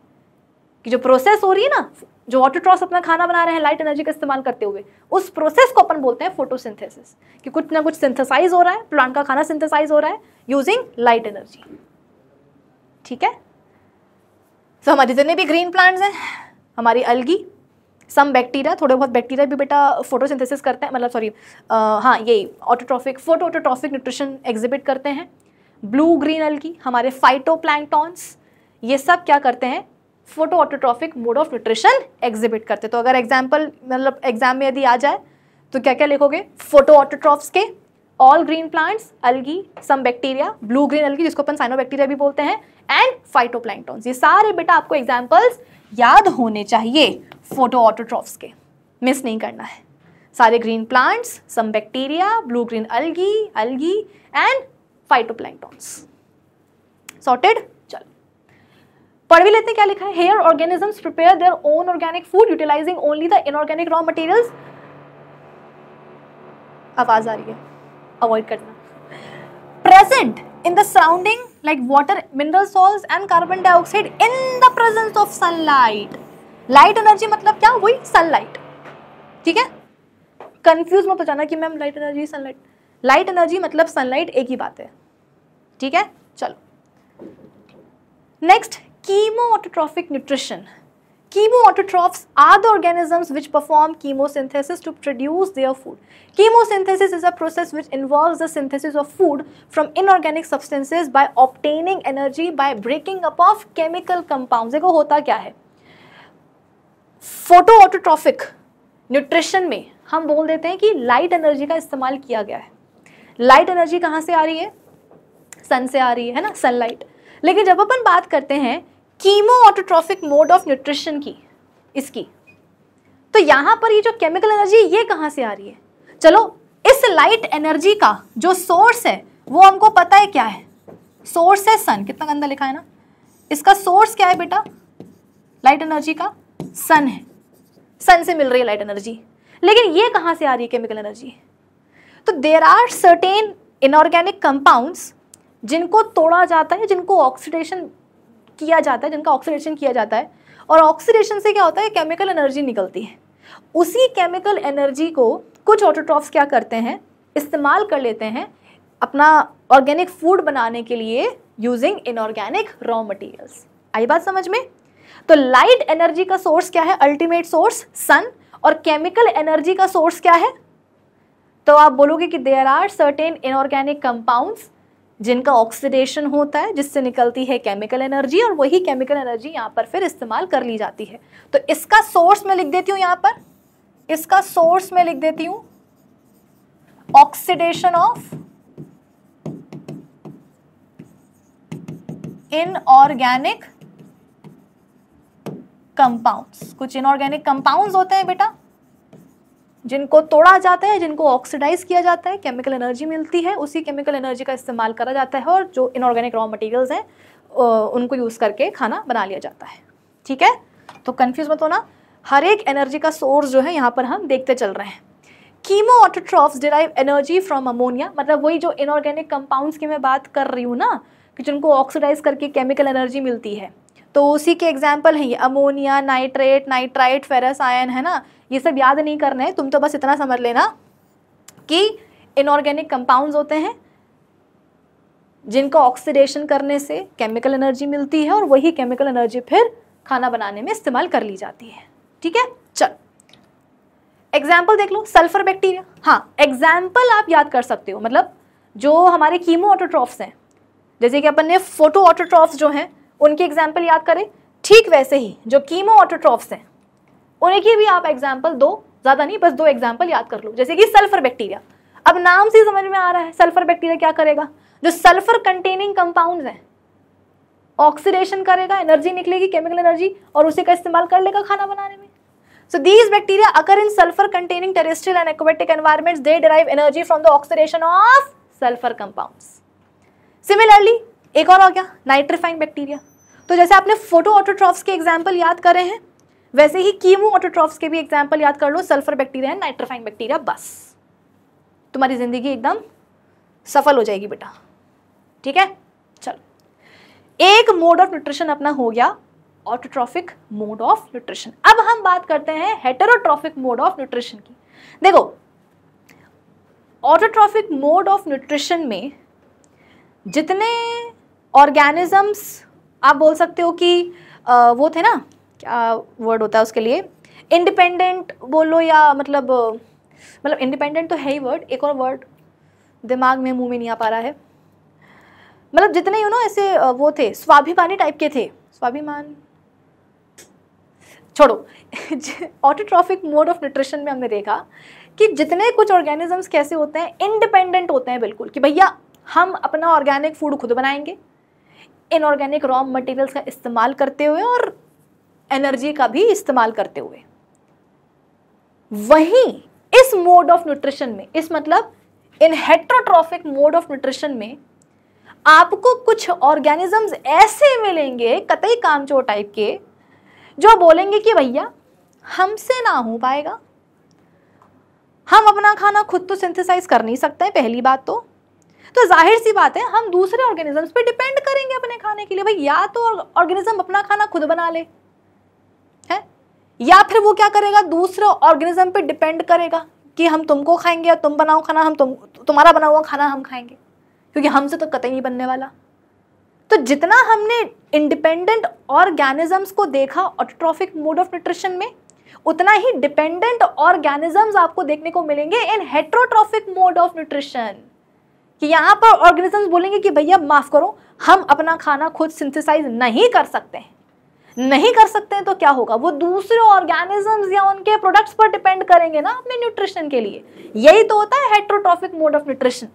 S1: कि जो प्रोसेस हो रही है ना जो ऑटोट्रॉस अपना खाना बना रहे हैं लाइट एनर्जी का इस्तेमाल करते हुए उस प्रोसेस को अपन बोलते हैं फोटोसिंथेसिस कि कुछ ना कुछ सिंथेसाइज हो रहा है प्लांट का खाना सिंथेसाइज हो रहा है यूजिंग लाइट एनर्जी ठीक है सो so, हमारे जितने भी ग्रीन प्लांट्स हैं हमारी अलगी सम बैक्टीरिया थोड़े बहुत बैक्टीरिया भी बेटा फोटोसिंथेसिस करते हैं मतलब सॉरी हाँ ये autotrophic photo autotrophic nutrition exhibit करते हैं ब्लू ग्रीन अलगी हमारे फाइटो प्लैंगटॉन्स ये सब क्या करते हैं photo autotrophic mode of nutrition exhibit करते तो अगर एग्जाम्पल मतलब एग्जाम में यदि आ जाए तो क्या क्या लिखोगे फोटो ऑटोट्रॉफ्स के all green plants algae some bacteria blue green algae जिसको अपन साइनो बैक्टीरिया भी बोलते हैं एंड फाइटोप्लैंक्टॉन्स ये सारे बेटा आपको एग्जाम्पल्स याद होने चाहिए फोटो ऑटोट्रॉफ्स के मिस नहीं करना है सारे green plants some bacteria blue green algae algae and phytoplanktons sorted पढ़ भी लेते हैं क्या लिखा है here organisms prepare their own organic food utilizing only the inorganic raw materials आवाज आ रही है अवॉइड करना present in the surrounding like water mineral salt and carbon dioxide in the presence of sunlight light energy मतलब क्या वही sunlight ठीक है कंफ्यूज मत हो जाना कि ma'am light energy sunlight light energy मतलब सनलाइट एक ही बात है ठीक है चलो next chemo autotrophic nutrition chemo autotrophs are the organisms which perform chemosynthesis to produce their food chemosynthesis is a process which involve the synthesis of food from inorganic substances by obtaining energy by breaking up of chemical compound देखो होता क्या है photo autotrophic nutrition में हम बोल देते हैं कि लाइट एनर्जी का इस्तेमाल किया गया है लाइट एनर्जी कहाँ से आ रही है सन से आ रही है ना सनलाइट लेकिन जब अपन बात करते हैं chemo autotrophic mode of nutrition की इसकी तो यहाँ पर ये जो केमिकल एनर्जी ये कहाँ से आ रही है चलो इस लाइट एनर्जी का जो सोर्स है वो हमको पता है क्या है सोर्स है सन कितना गंदा लिखा है ना इसका सोर्स क्या है बेटा लाइट एनर्जी का सन है सन से मिल रही है लाइट एनर्जी लेकिन ये कहाँ से आ रही है केमिकल एनर्जी तो there are certain inorganic compounds जिनको तोड़ा जाता है जिनको ऑक्सीडेशन किया जाता है जिनका ऑक्सीडेशन किया जाता है और ऑक्सीडेशन से क्या होता है केमिकल एनर्जी निकलती है उसी केमिकल एनर्जी को कुछ ऑटोट्रॉफ्स क्या करते हैं इस्तेमाल कर लेते हैं अपना ऑर्गेनिक फूड बनाने के लिए यूजिंग इनऑर्गेनिक रॉ मटेरियल्स आई बात समझ में तो लाइट एनर्जी का सोर्स क्या है अल्टीमेट सोर्स सन और केमिकल एनर्जी का सोर्स क्या है तो आप बोलोगे कि there are certain inorganic compounds जिनका ऑक्सीडेशन होता है जिससे निकलती है केमिकल एनर्जी और वही केमिकल एनर्जी यहां पर फिर इस्तेमाल कर ली जाती है तो इसका सोर्स मैं लिख देती हूं यहां पर इसका सोर्स मैं लिख देती हूं ऑक्सीडेशन ऑफ इनऑर्गेनिक कंपाउंड्स कुछ इनऑर्गेनिक कंपाउंड्स होते हैं बेटा जिनको तोड़ा जाता है जिनको ऑक्सीडाइज किया जाता है केमिकल एनर्जी मिलती है उसी केमिकल एनर्जी का इस्तेमाल करा जाता है और जो इनऑर्गेनिक रॉ मटेरियल्स हैं उनको यूज़ करके खाना बना लिया जाता है ठीक है तो कन्फ्यूज़ मत होना हर एक एनर्जी का सोर्स जो है यहाँ पर हम देखते चल रहे हैं chemo autotrophs derive energy from ammonia मतलब वही जो इनऑर्गेनिक कंपाउंड्स की मैं बात कर रही हूँ ना कि जिनको ऑक्सीडाइज करके केमिकल एनर्जी मिलती है तो उसी के एग्जाम्पल हैं ये ammonia nitrate nitrite ferrous ion है ना ये सब याद नहीं करने हैं तुम तो बस इतना समझ लेना कि इनऑर्गेनिक कंपाउंड्स होते हैं जिनका ऑक्सीडेशन करने से केमिकल एनर्जी मिलती है और वही केमिकल एनर्जी फिर खाना बनाने में इस्तेमाल कर ली जाती है ठीक है चल एग्जाम्पल देख लो सल्फर बैक्टीरिया हाँ एग्जाम्पल आप याद कर सकते हो मतलब जो हमारे कीमो ऑटोट्रॉफ्स हैं जैसे कि अपन ने फोटो ऑटोट्रॉफ्स जो हैं उनकी एग्जाम्पल याद करें ठीक वैसे ही जो कीमो ऑटोट्रॉफ्स हैं उन्हें की भी आप एग्जाम्पल दो ज़्यादा नहीं बस दो एग्जाम्पल याद कर लो जैसे कि सल्फर बैक्टीरिया अब नाम से समझ में आ रहा है सल्फर बैक्टीरिया क्या करेगा जो सल्फर कंटेनिंग कंपाउंड हैं ऑक्सीडेशन करेगा एनर्जी निकलेगी केमिकल एनर्जी और उसी का इस्तेमाल कर लेगा खाना बनाने में so these bacteria occur in sulphur containing terrestrial and aquatic environments. They derive energy from the oxidation of sulphur compounds. Similarly एक और हो गया नाइट्रिफाइंग बैक्टीरिया तो जैसे आपने फोटो ऑटोट्रॉफ्स के एग्जाम्पल याद करे हैं वैसे ही कीमो ऑटोट्रॉफ्स के भी एग्जाम्पल याद कर लो सल्फर बैक्टीरिया है नाइट्रिफाइंग बैक्टीरिया बस तुम्हारी ज़िंदगी एकदम सफल हो जाएगी बेटा ठीक है चलो एक मोड ऑफ न्यूट्रिशन अपना हो गया ऑटोट्रॉफिक मोड ऑफ न्यूट्रिशन अब हम बात करते हैं हेटरोट्रॉफिक मोड ऑफ न्यूट्रिशन की देखो ऑटोट्रॉफिक मोड ऑफ न्यूट्रिशन में जितने ऑर्गेनिजम्स आप बोल सकते हो कि वो थे ना क्या वर्ड होता है उसके लिए इंडिपेंडेंट बोलो या मतलब मतलब इंडिपेंडेंट तो है ही वर्ड एक और वर्ड दिमाग में मुंह में नहीं आ पा रहा है मतलब जितने यू नो ऐसे वो थे स्वाभिमानी टाइप के थे स्वाभिमान छोड़ो ऑटोट्रॉफिक मोड ऑफ न्यूट्रिशन में हमने देखा कि जितने कुछ ऑर्गेनिजम्स कैसे होते हैं इंडिपेंडेंट होते हैं बिल्कुल कि भैया हम अपना ऑर्गेनिक फूड खुद बनाएंगे इनऑर्गेनिक रॉ मटेरियल्स का इस्तेमाल करते हुए और एनर्जी का भी इस्तेमाल करते हुए वहीं इस मोड ऑफ न्यूट्रिशन में इस मतलब इन हेट्रोट्रॉफिक मोड ऑफ न्यूट्रिशन में आपको कुछ ऑर्गेनिजम्स ऐसे मिलेंगे कतई कामचोर टाइप के जो बोलेंगे कि भैया हमसे ना हो पाएगा हम अपना खाना खुद तो सिंथेसाइज कर नहीं सकते पहली बात तो तो जाहिर सी बात है हम दूसरे ऑर्गेनिजम्स पे डिपेंड करेंगे अपने खाने के लिए भाई या तो ऑर्गेनिज्म अपना खाना खुद बना ले है या फिर वो क्या करेगा दूसरे ऑर्गेनिज्म पे डिपेंड करेगा कि हम तुमको खाएंगे या तुम बनाओ खाना हम तुम तुम्हारा बना हुआ खाना हम खाएंगे क्योंकि हमसे तो कतई नहीं बनने वाला तो जितना हमने इंडिपेंडेंट ऑर्गेनिजम्स को देखा ऑटोट्रॉफिक मोड ऑफ न्यूट्रिशन में उतना ही डिपेंडेंट ऑर्गेनिजम्स आपको देखने को मिलेंगे in heterotrophic mode of nutrition कि यहाँ पर ऑर्गेनिज्म बोलेंगे कि भैया माफ़ करो हम अपना खाना खुद सिंथेसाइज नहीं कर सकते हैं नहीं कर सकते हैं तो क्या होगा वो दूसरे ऑर्गेनिजम्स या उनके प्रोडक्ट्स पर डिपेंड करेंगे ना अपने न्यूट्रिशन के लिए यही तो होता है heterotrophic mode of nutrition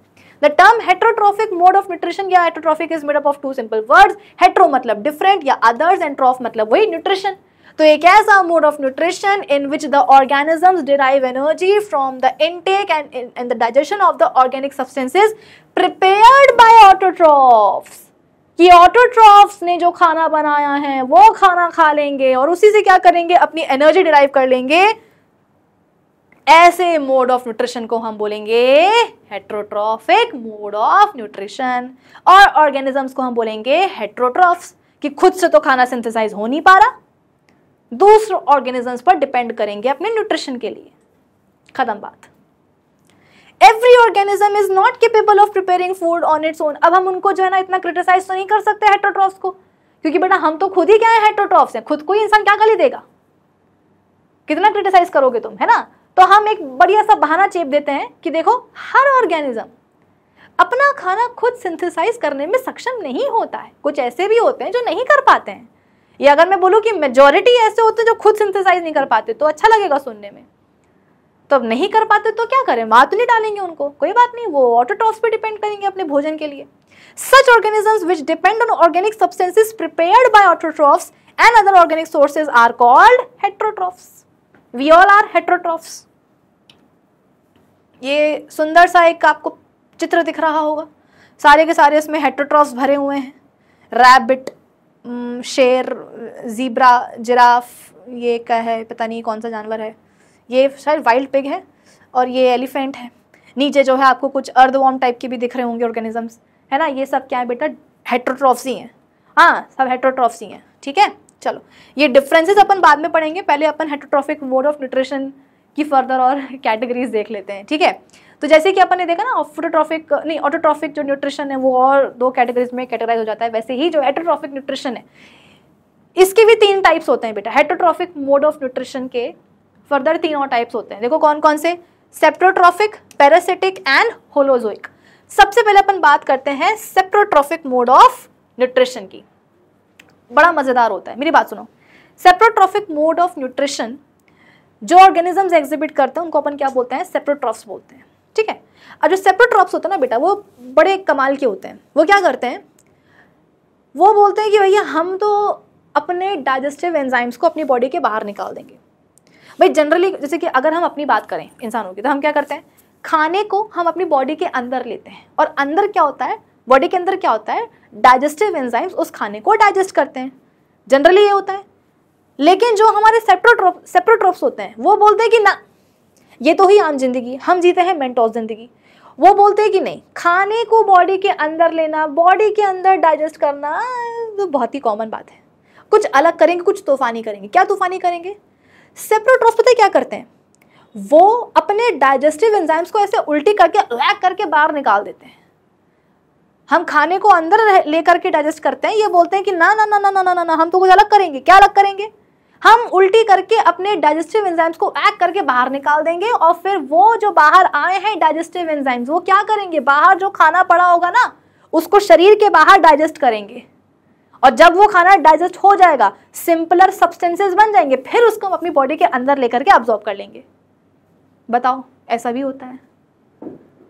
S1: the term heterotrophic mode of nutrition या heterotrophic is made up of two simple words hetero मतलब डिफरेंट या अदर्स एंड ट्रॉफ मतलब वही न्यूट्रिशन तो एक ऐसा mode of nutrition in which the organisms derive energy from the intake and and the digestion of the organic substances prepared by autotrophs कि autotrophs ने जो खाना बनाया है वो खाना खा लेंगे और उसी से क्या करेंगे अपनी एनर्जी डिराइव कर लेंगे ऐसे मोड ऑफ न्यूट्रिशन को हम बोलेंगे हेट्रोट्रॉफिक मोड ऑफ न्यूट्रिशन और ऑर्गेनिजम्स को हम बोलेंगे हेट्रोट्रॉफ्स कि खुद से तो खाना सिंथेसाइज हो नहीं पा रहा दूसरे ऑर्गेनिजम्स पर डिपेंड करेंगे अपने न्यूट्रिशन के लिए खत्म बात every organism is not capable of preparing food on its own अब हम उनको जो है ना इतना क्रिटिसाइज तो नहीं कर सकते हेट्रोट्रॉफ्स को क्योंकि बेटा हम तो खुद ही क्या है हेट्रोट्रॉफ्स हैं खुद को ही इंसान क्या गाली देगा कितना क्रिटिसाइज करोगे तुम है ना तो हम एक बढ़िया सा बहाना चेप देते हैं कि देखो हर ऑर्गेनिज्म अपना खाना खुद सिंथेसाइज करने में सक्षम नहीं होता है कुछ ऐसे भी होते हैं जो नहीं कर पाते हैं या अगर मैं बोलूँ कि मेजोरिटी ऐसे होते जो खुद सिंथेसाइज नहीं कर पाते तो अच्छा लगेगा सुनने में तो अब नहीं कर पाते तो क्या करें मात तो नहीं डालेंगे उनको कोई बात नहीं वो ऑटोट्रॉफ्स पे डिपेंड करेंगे अपने भोजन के लिए such organisms which depend on organic substances prepared by autotrophs and other organic sources are called heterotrophs. We all are heterotrophs. ये सुंदर सा एक आपको चित्र दिख रहा होगा सारे के सारे इसमें हेट्रोट्रॉफ्स भरे हुए हैं रैबिट शेर ज़ीब्रा जिराफ ये का है पता नहीं कौन सा जानवर है ये शायद वाइल्ड पिग है और ये एलिफेंट है नीचे जो है आपको कुछ वॉम टाइप के भी दिख रहे होंगे ऑर्गेनिजम्स है ना ये सब क्या है बेटा हेट्रोट्रॉफ्सी हैं हाँ सब हेट्रोट्रॉफ्सी हैं ठीक है चलो ये डिफरेंसेस अपन बाद में पढ़ेंगे पहले अपन हेट्रोट्रॉफिक मोड ऑफ न्यूट्रिशन की फर्दर और कैटेगरीज देख लेते हैं ठीक है तो जैसे कि अपन ने देखा ना ऑफोट्रॉफिक नहीं ऑटोट्रॉफिक जो न्यूट्रिशन है वो और दो कैटेगरीज में कैटेगराइज हो जाता है वैसे ही जो एटोट्रॉफिक न्यूट्रिशन है इसके भी तीन टाइप्स होते हैं बेटा हेटोट्रॉफिक मोड ऑफ न्यूट्रिशन के फर्दर तीन और टाइप्स होते हैं देखो कौन कौन से सेप्टोट्रॉफिक पैरासिटिक एंड होलोजोइक सबसे पहले अपन बात करते हैं सेप्टोट्रॉफिक मोड ऑफ न्यूट्रिशन की बड़ा मज़ेदार होता है मेरी बात सुनो सेप्टोट्रॉफिक मोड ऑफ न्यूट्रिशन जो ऑर्गेनिजम्स एग्जिबिट करते हैं उनको अपन क्या बोलते हैं सेप्टोट्रॉफ्स बोलते हैं ठीक है और जो सेप्रोट्रॉप्स होते हैं ना बेटा वो बड़े कमाल के होते हैं वो क्या करते हैं वो बोलते हैं कि भैया हम तो अपने डाइजेस्टिव एंजाइम्स को अपनी बॉडी के बाहर निकाल देंगे भाई जनरली जैसे कि अगर हम अपनी बात करें इंसानों की तो हम क्या करते हैं खाने को हम अपनी बॉडी के अंदर लेते हैं और अंदर क्या होता है बॉडी के अंदर क्या होता है डाइजेस्टिव एंजाइम्स उस खाने को डाइजेस्ट करते हैं जनरली ये होता है लेकिन जो हमारे सेप्रोट्रोप सेप्रोट्रोप्स होते हैं वो बोलते हैं कि ना ये तो ही आम जिंदगी हम जीते हैं मेंटोस जिंदगी वो बोलते हैं कि नहीं खाने को बॉडी के अंदर लेना बॉडी के अंदर डाइजेस्ट करना तो बहुत ही कॉमन बात है कुछ अलग करेंगे कुछ तूफानी करेंगे क्या तूफानी करेंगे सेप्रोट्रॉफ पता क्या करते हैं वो अपने डाइजेस्टिव एंजाइम्स को ऐसे उल्टी करके लैक करके बाहर निकाल देते हैं हम खाने को अंदर लेकर के डाइजेस्ट करते हैं ये बोलते हैं कि ना ना ना ना ना ना ना हम तो कुछ अलग करेंगे क्या अलग करेंगे हम उल्टी करके अपने डाइजेस्टिव एंजाइम्स को एक्ट करके बाहर निकाल देंगे और फिर वो जो बाहर आए हैं डाइजेस्टिव एंजाइम्स वो क्या करेंगे बाहर जो खाना पड़ा होगा ना उसको शरीर के बाहर डाइजेस्ट करेंगे और जब वो खाना डाइजेस्ट हो जाएगा सिंपलर सब्सटेंसेस बन जाएंगे फिर उसको हम अपनी बॉडी के अंदर लेकर के ऑब्जॉर्व कर लेंगे बताओ ऐसा भी होता है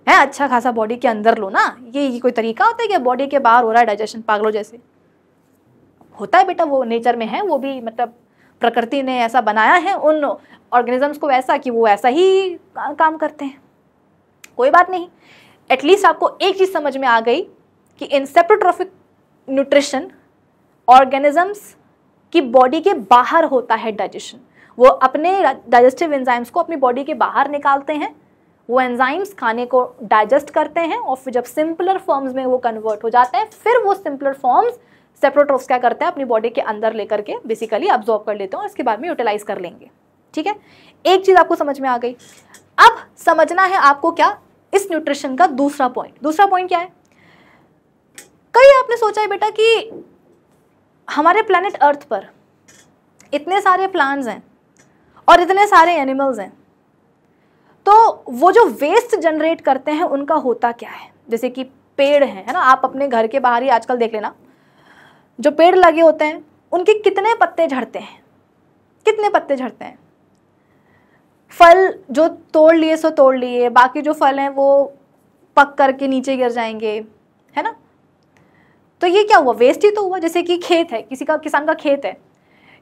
S1: है अच्छा खासा बॉडी के अंदर लो ना ये, ये कोई तरीका होता है कि बॉडी के बाहर हो रहा है डाइजेशन पागलो जैसे होता है बेटा वो नेचर में है वो भी मतलब प्रकृति ने ऐसा बनाया है उन ऑर्गेनिजम्स को ऐसा कि वो ऐसा ही काम करते हैं कोई बात नहीं एटलीस्ट आपको एक चीज़ समझ में आ गई कि इंसेप्टोट्रॉफिक न्यूट्रिशन ऑर्गेनिजम्स की बॉडी के बाहर होता है डाइजेशन वो अपने डाइजेस्टिव एंजाइम्स को अपनी बॉडी के बाहर निकालते हैं वो एंजाइम्स खाने को डाइजेस्ट करते हैं और फिर जब सिंपलर फॉर्म्स में वो कन्वर्ट हो जाते हैं फिर वो सिंपलर फॉर्म्स सेप्रोट्रोप्स क्या करता है अपनी बॉडी के अंदर लेकर के बेसिकली ऑब्जॉर्व कर लेते हैं और इसके बाद में यूटिलाइज कर लेंगे ठीक है एक चीज़ आपको समझ में आ गई अब समझना है आपको क्या इस न्यूट्रिशन का दूसरा पॉइंट दूसरा पॉइंट क्या है कई आपने सोचा है बेटा कि हमारे प्लानिट अर्थ पर इतने सारे प्लांट्स हैं और इतने सारे एनिमल्स हैं तो वो जो वेस्ट जनरेट करते हैं उनका होता क्या है जैसे कि पेड़ हैं है ना आप अपने घर के बाहर ही आजकल देख लेना जो पेड़ लगे होते हैं उनके कितने पत्ते झड़ते हैं कितने पत्ते झड़ते हैं फल जो तोड़ लिए सो तोड़ लिए बाकी जो फल हैं वो पक करके नीचे गिर जाएंगे है ना तो ये क्या हुआ वेस्ट ही तो हुआ जैसे कि खेत है किसी का किसान का खेत है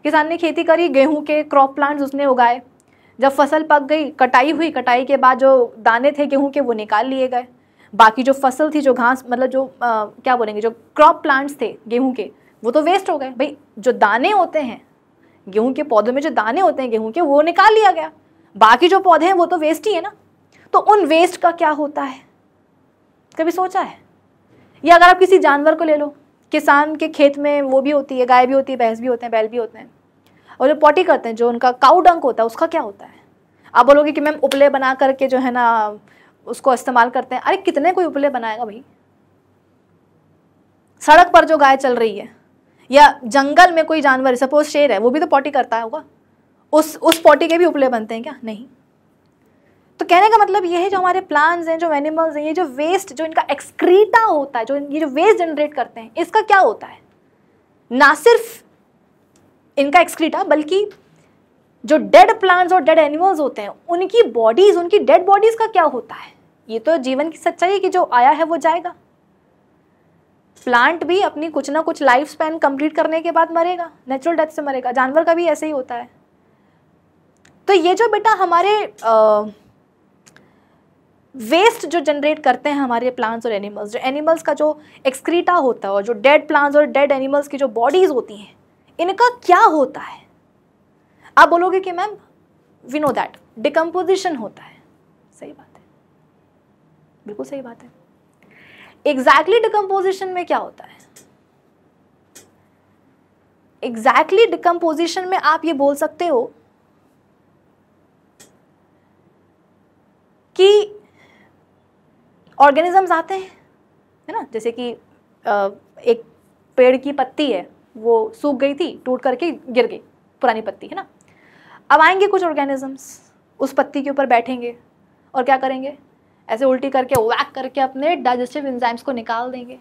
S1: किसान ने खेती करी गेहूं के क्रॉप प्लांट्स उसने उगाए जब फसल पक गई कटाई हुई कटाई के बाद जो दाने थे गेहूं के वो निकाल लिए गए बाकी जो फसल थी जो घास मतलब जो आ, क्या बोलेंगे जो क्रॉप प्लांट्स थे गेहूं के वो तो वेस्ट हो गए भाई जो दाने होते हैं गेहूं के पौधों में जो दाने होते हैं गेहूं के वो निकाल लिया गया बाकी जो पौधे हैं वो तो वेस्ट ही है ना तो उन वेस्ट का क्या होता है कभी सोचा है या अगर आप किसी जानवर को ले लो किसान के खेत में वो भी होती है गाय भी होती है भैंस भी होते हैं बैल भी होते हैं और जो पॉटी करते हैं जो उनका काऊ डंक होता है उसका क्या होता है आप बोलोगे कि मैम उपले बना करके जो है ना उसको इस्तेमाल करते हैं अरे कितने कोई उपले बनाएगा भाई सड़क पर जो गाय चल रही है या जंगल में कोई जानवर सपोज शेर है वो भी तो पॉटी करता होगा उस उस पॉटी के भी उपले बनते हैं क्या नहीं तो कहने का मतलब ये है जो हमारे प्लांट्स हैं जो एनिमल्स हैं ये जो वेस्ट जो इनका एक्सक्रीटा होता है जो ये जो वेस्ट जनरेट करते हैं इसका क्या होता है ना सिर्फ इनका एक्सक्रीटा बल्कि जो डेड प्लांट्स और डेड एनिमल्स होते हैं उनकी बॉडीज उनकी डेड बॉडीज का क्या होता है ये तो जीवन की सच्चाई है कि जो आया है वो जाएगा प्लांट भी अपनी कुछ ना कुछ लाइफ स्पैन कंप्लीट करने के बाद मरेगा नेचुरल डेथ से मरेगा जानवर का भी ऐसे ही होता है तो ये जो बेटा हमारे वेस्ट जो जनरेट करते हैं हमारे प्लांट्स और एनिमल्स जो एनिमल्स का जो एक्सक्रीटा होता है और जो डेड प्लांट्स और डेड एनिमल्स की जो बॉडीज़ होती हैं इनका क्या होता है आप बोलोगे कि ma'am we know that decomposition होता है सही बात है बिल्कुल सही बात है एग्जैक्टली डिकम्पोजिशन में क्या होता है एग्जैक्टली exactly डिकम्पोजिशन में आप ये बोल सकते हो कि ऑर्गेनिजम्स आते हैं है ना जैसे कि एक पेड़ की पत्ती है वो सूख गई थी टूट करके गिर गई पुरानी पत्ती है ना अब आएंगे कुछ ऑर्गेनिजम्स उस पत्ती के ऊपर बैठेंगे और क्या करेंगे ऐसे उल्टी करके वैक करके अपने डाइजेस्टिव इंजाइम्स को निकाल देंगे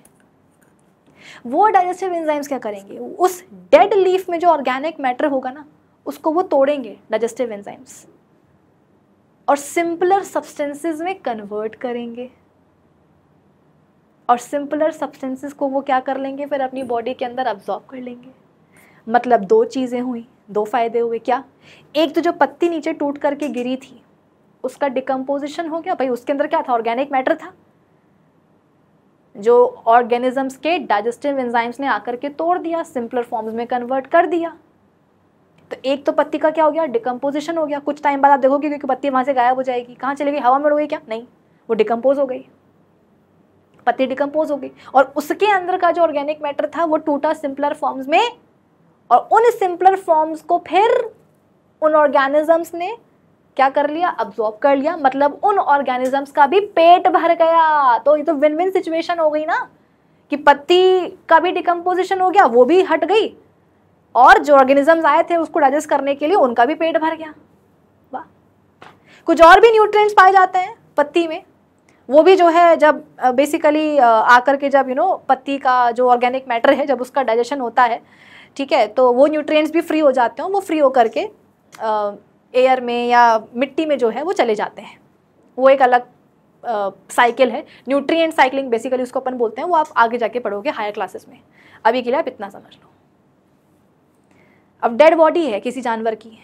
S1: वो डाइजेस्टिव इंजाइम्स क्या करेंगे उस डेड लीफ में जो ऑर्गेनिक मैटर होगा ना उसको वो तोड़ेंगे डाइजेस्टिव एंजाइम्स और सिंपलर सब्सटेंसेस में कन्वर्ट करेंगे और सिंपलर सब्सटेंसेस को वो क्या कर लेंगे फिर अपनी बॉडी के अंदर अब्जॉर्ब कर लेंगे मतलब दो चीज़ें हुई दो फायदे हुए क्या एक तो जो पत्ती नीचे टूट करके गिरी थी उसका डिकम्पोजिशन हो गया भाई उसके अंदर क्या था ऑर्गेनिक मैटर था जो ऑर्गेनिजम्स के डाइजेस्टिव एंजाइम्स ने आकर के तोड़ दिया सिंपलर फॉर्म्स में कन्वर्ट कर दिया तो एक तो पत्ती का क्या हो गया डिकम्पोजिशन हो गया कुछ टाइम बाद आप देखोगे क्योंकि पत्ती वहाँ से गायब हो जाएगी कहाँ चली गई हवा में उड़ गई क्या नहीं वो डिकम्पोज हो गई पत्ती डिकम्पोज हो गई और उसके अंदर का जो ऑर्गेनिक मैटर था वो टूटा सिंपलर फॉर्म्स में और उन सिंपलर फॉर्म्स को फिर उन ऑर्गेनिजम्स ने क्या कर लिया अब्जॉर्ब कर लिया मतलब उन ऑर्गेनिजम्स का भी पेट भर गया तो ये तो विन विन सिचुएशन हो गई ना कि पत्ती का भी डिकम्पोजिशन हो गया वो भी हट गई और जो ऑर्गेनिजम्स आए थे उसको डाइजेस्ट करने के लिए उनका भी पेट भर गया वाह कुछ और भी न्यूट्रिएंट्स पाए जाते हैं पत्ती में वो भी जो है जब बेसिकली आकर के जब यू नो पत्ती का जो ऑर्गेनिक मैटर है जब उसका डाइजेशन होता है ठीक है तो वो न्यूट्रिएंट्स भी फ्री हो जाते हैं वो फ्री होकर के एयर में या मिट्टी में जो है वो चले जाते हैं वो एक अलग साइकिल है न्यूट्रिएंट साइकिलिंग बेसिकली उसको अपन बोलते हैं वो आप आगे जाके पढ़ोगे हायर क्लासेस में अभी के लिए आप इतना समझ लो अब डेड बॉडी है किसी जानवर की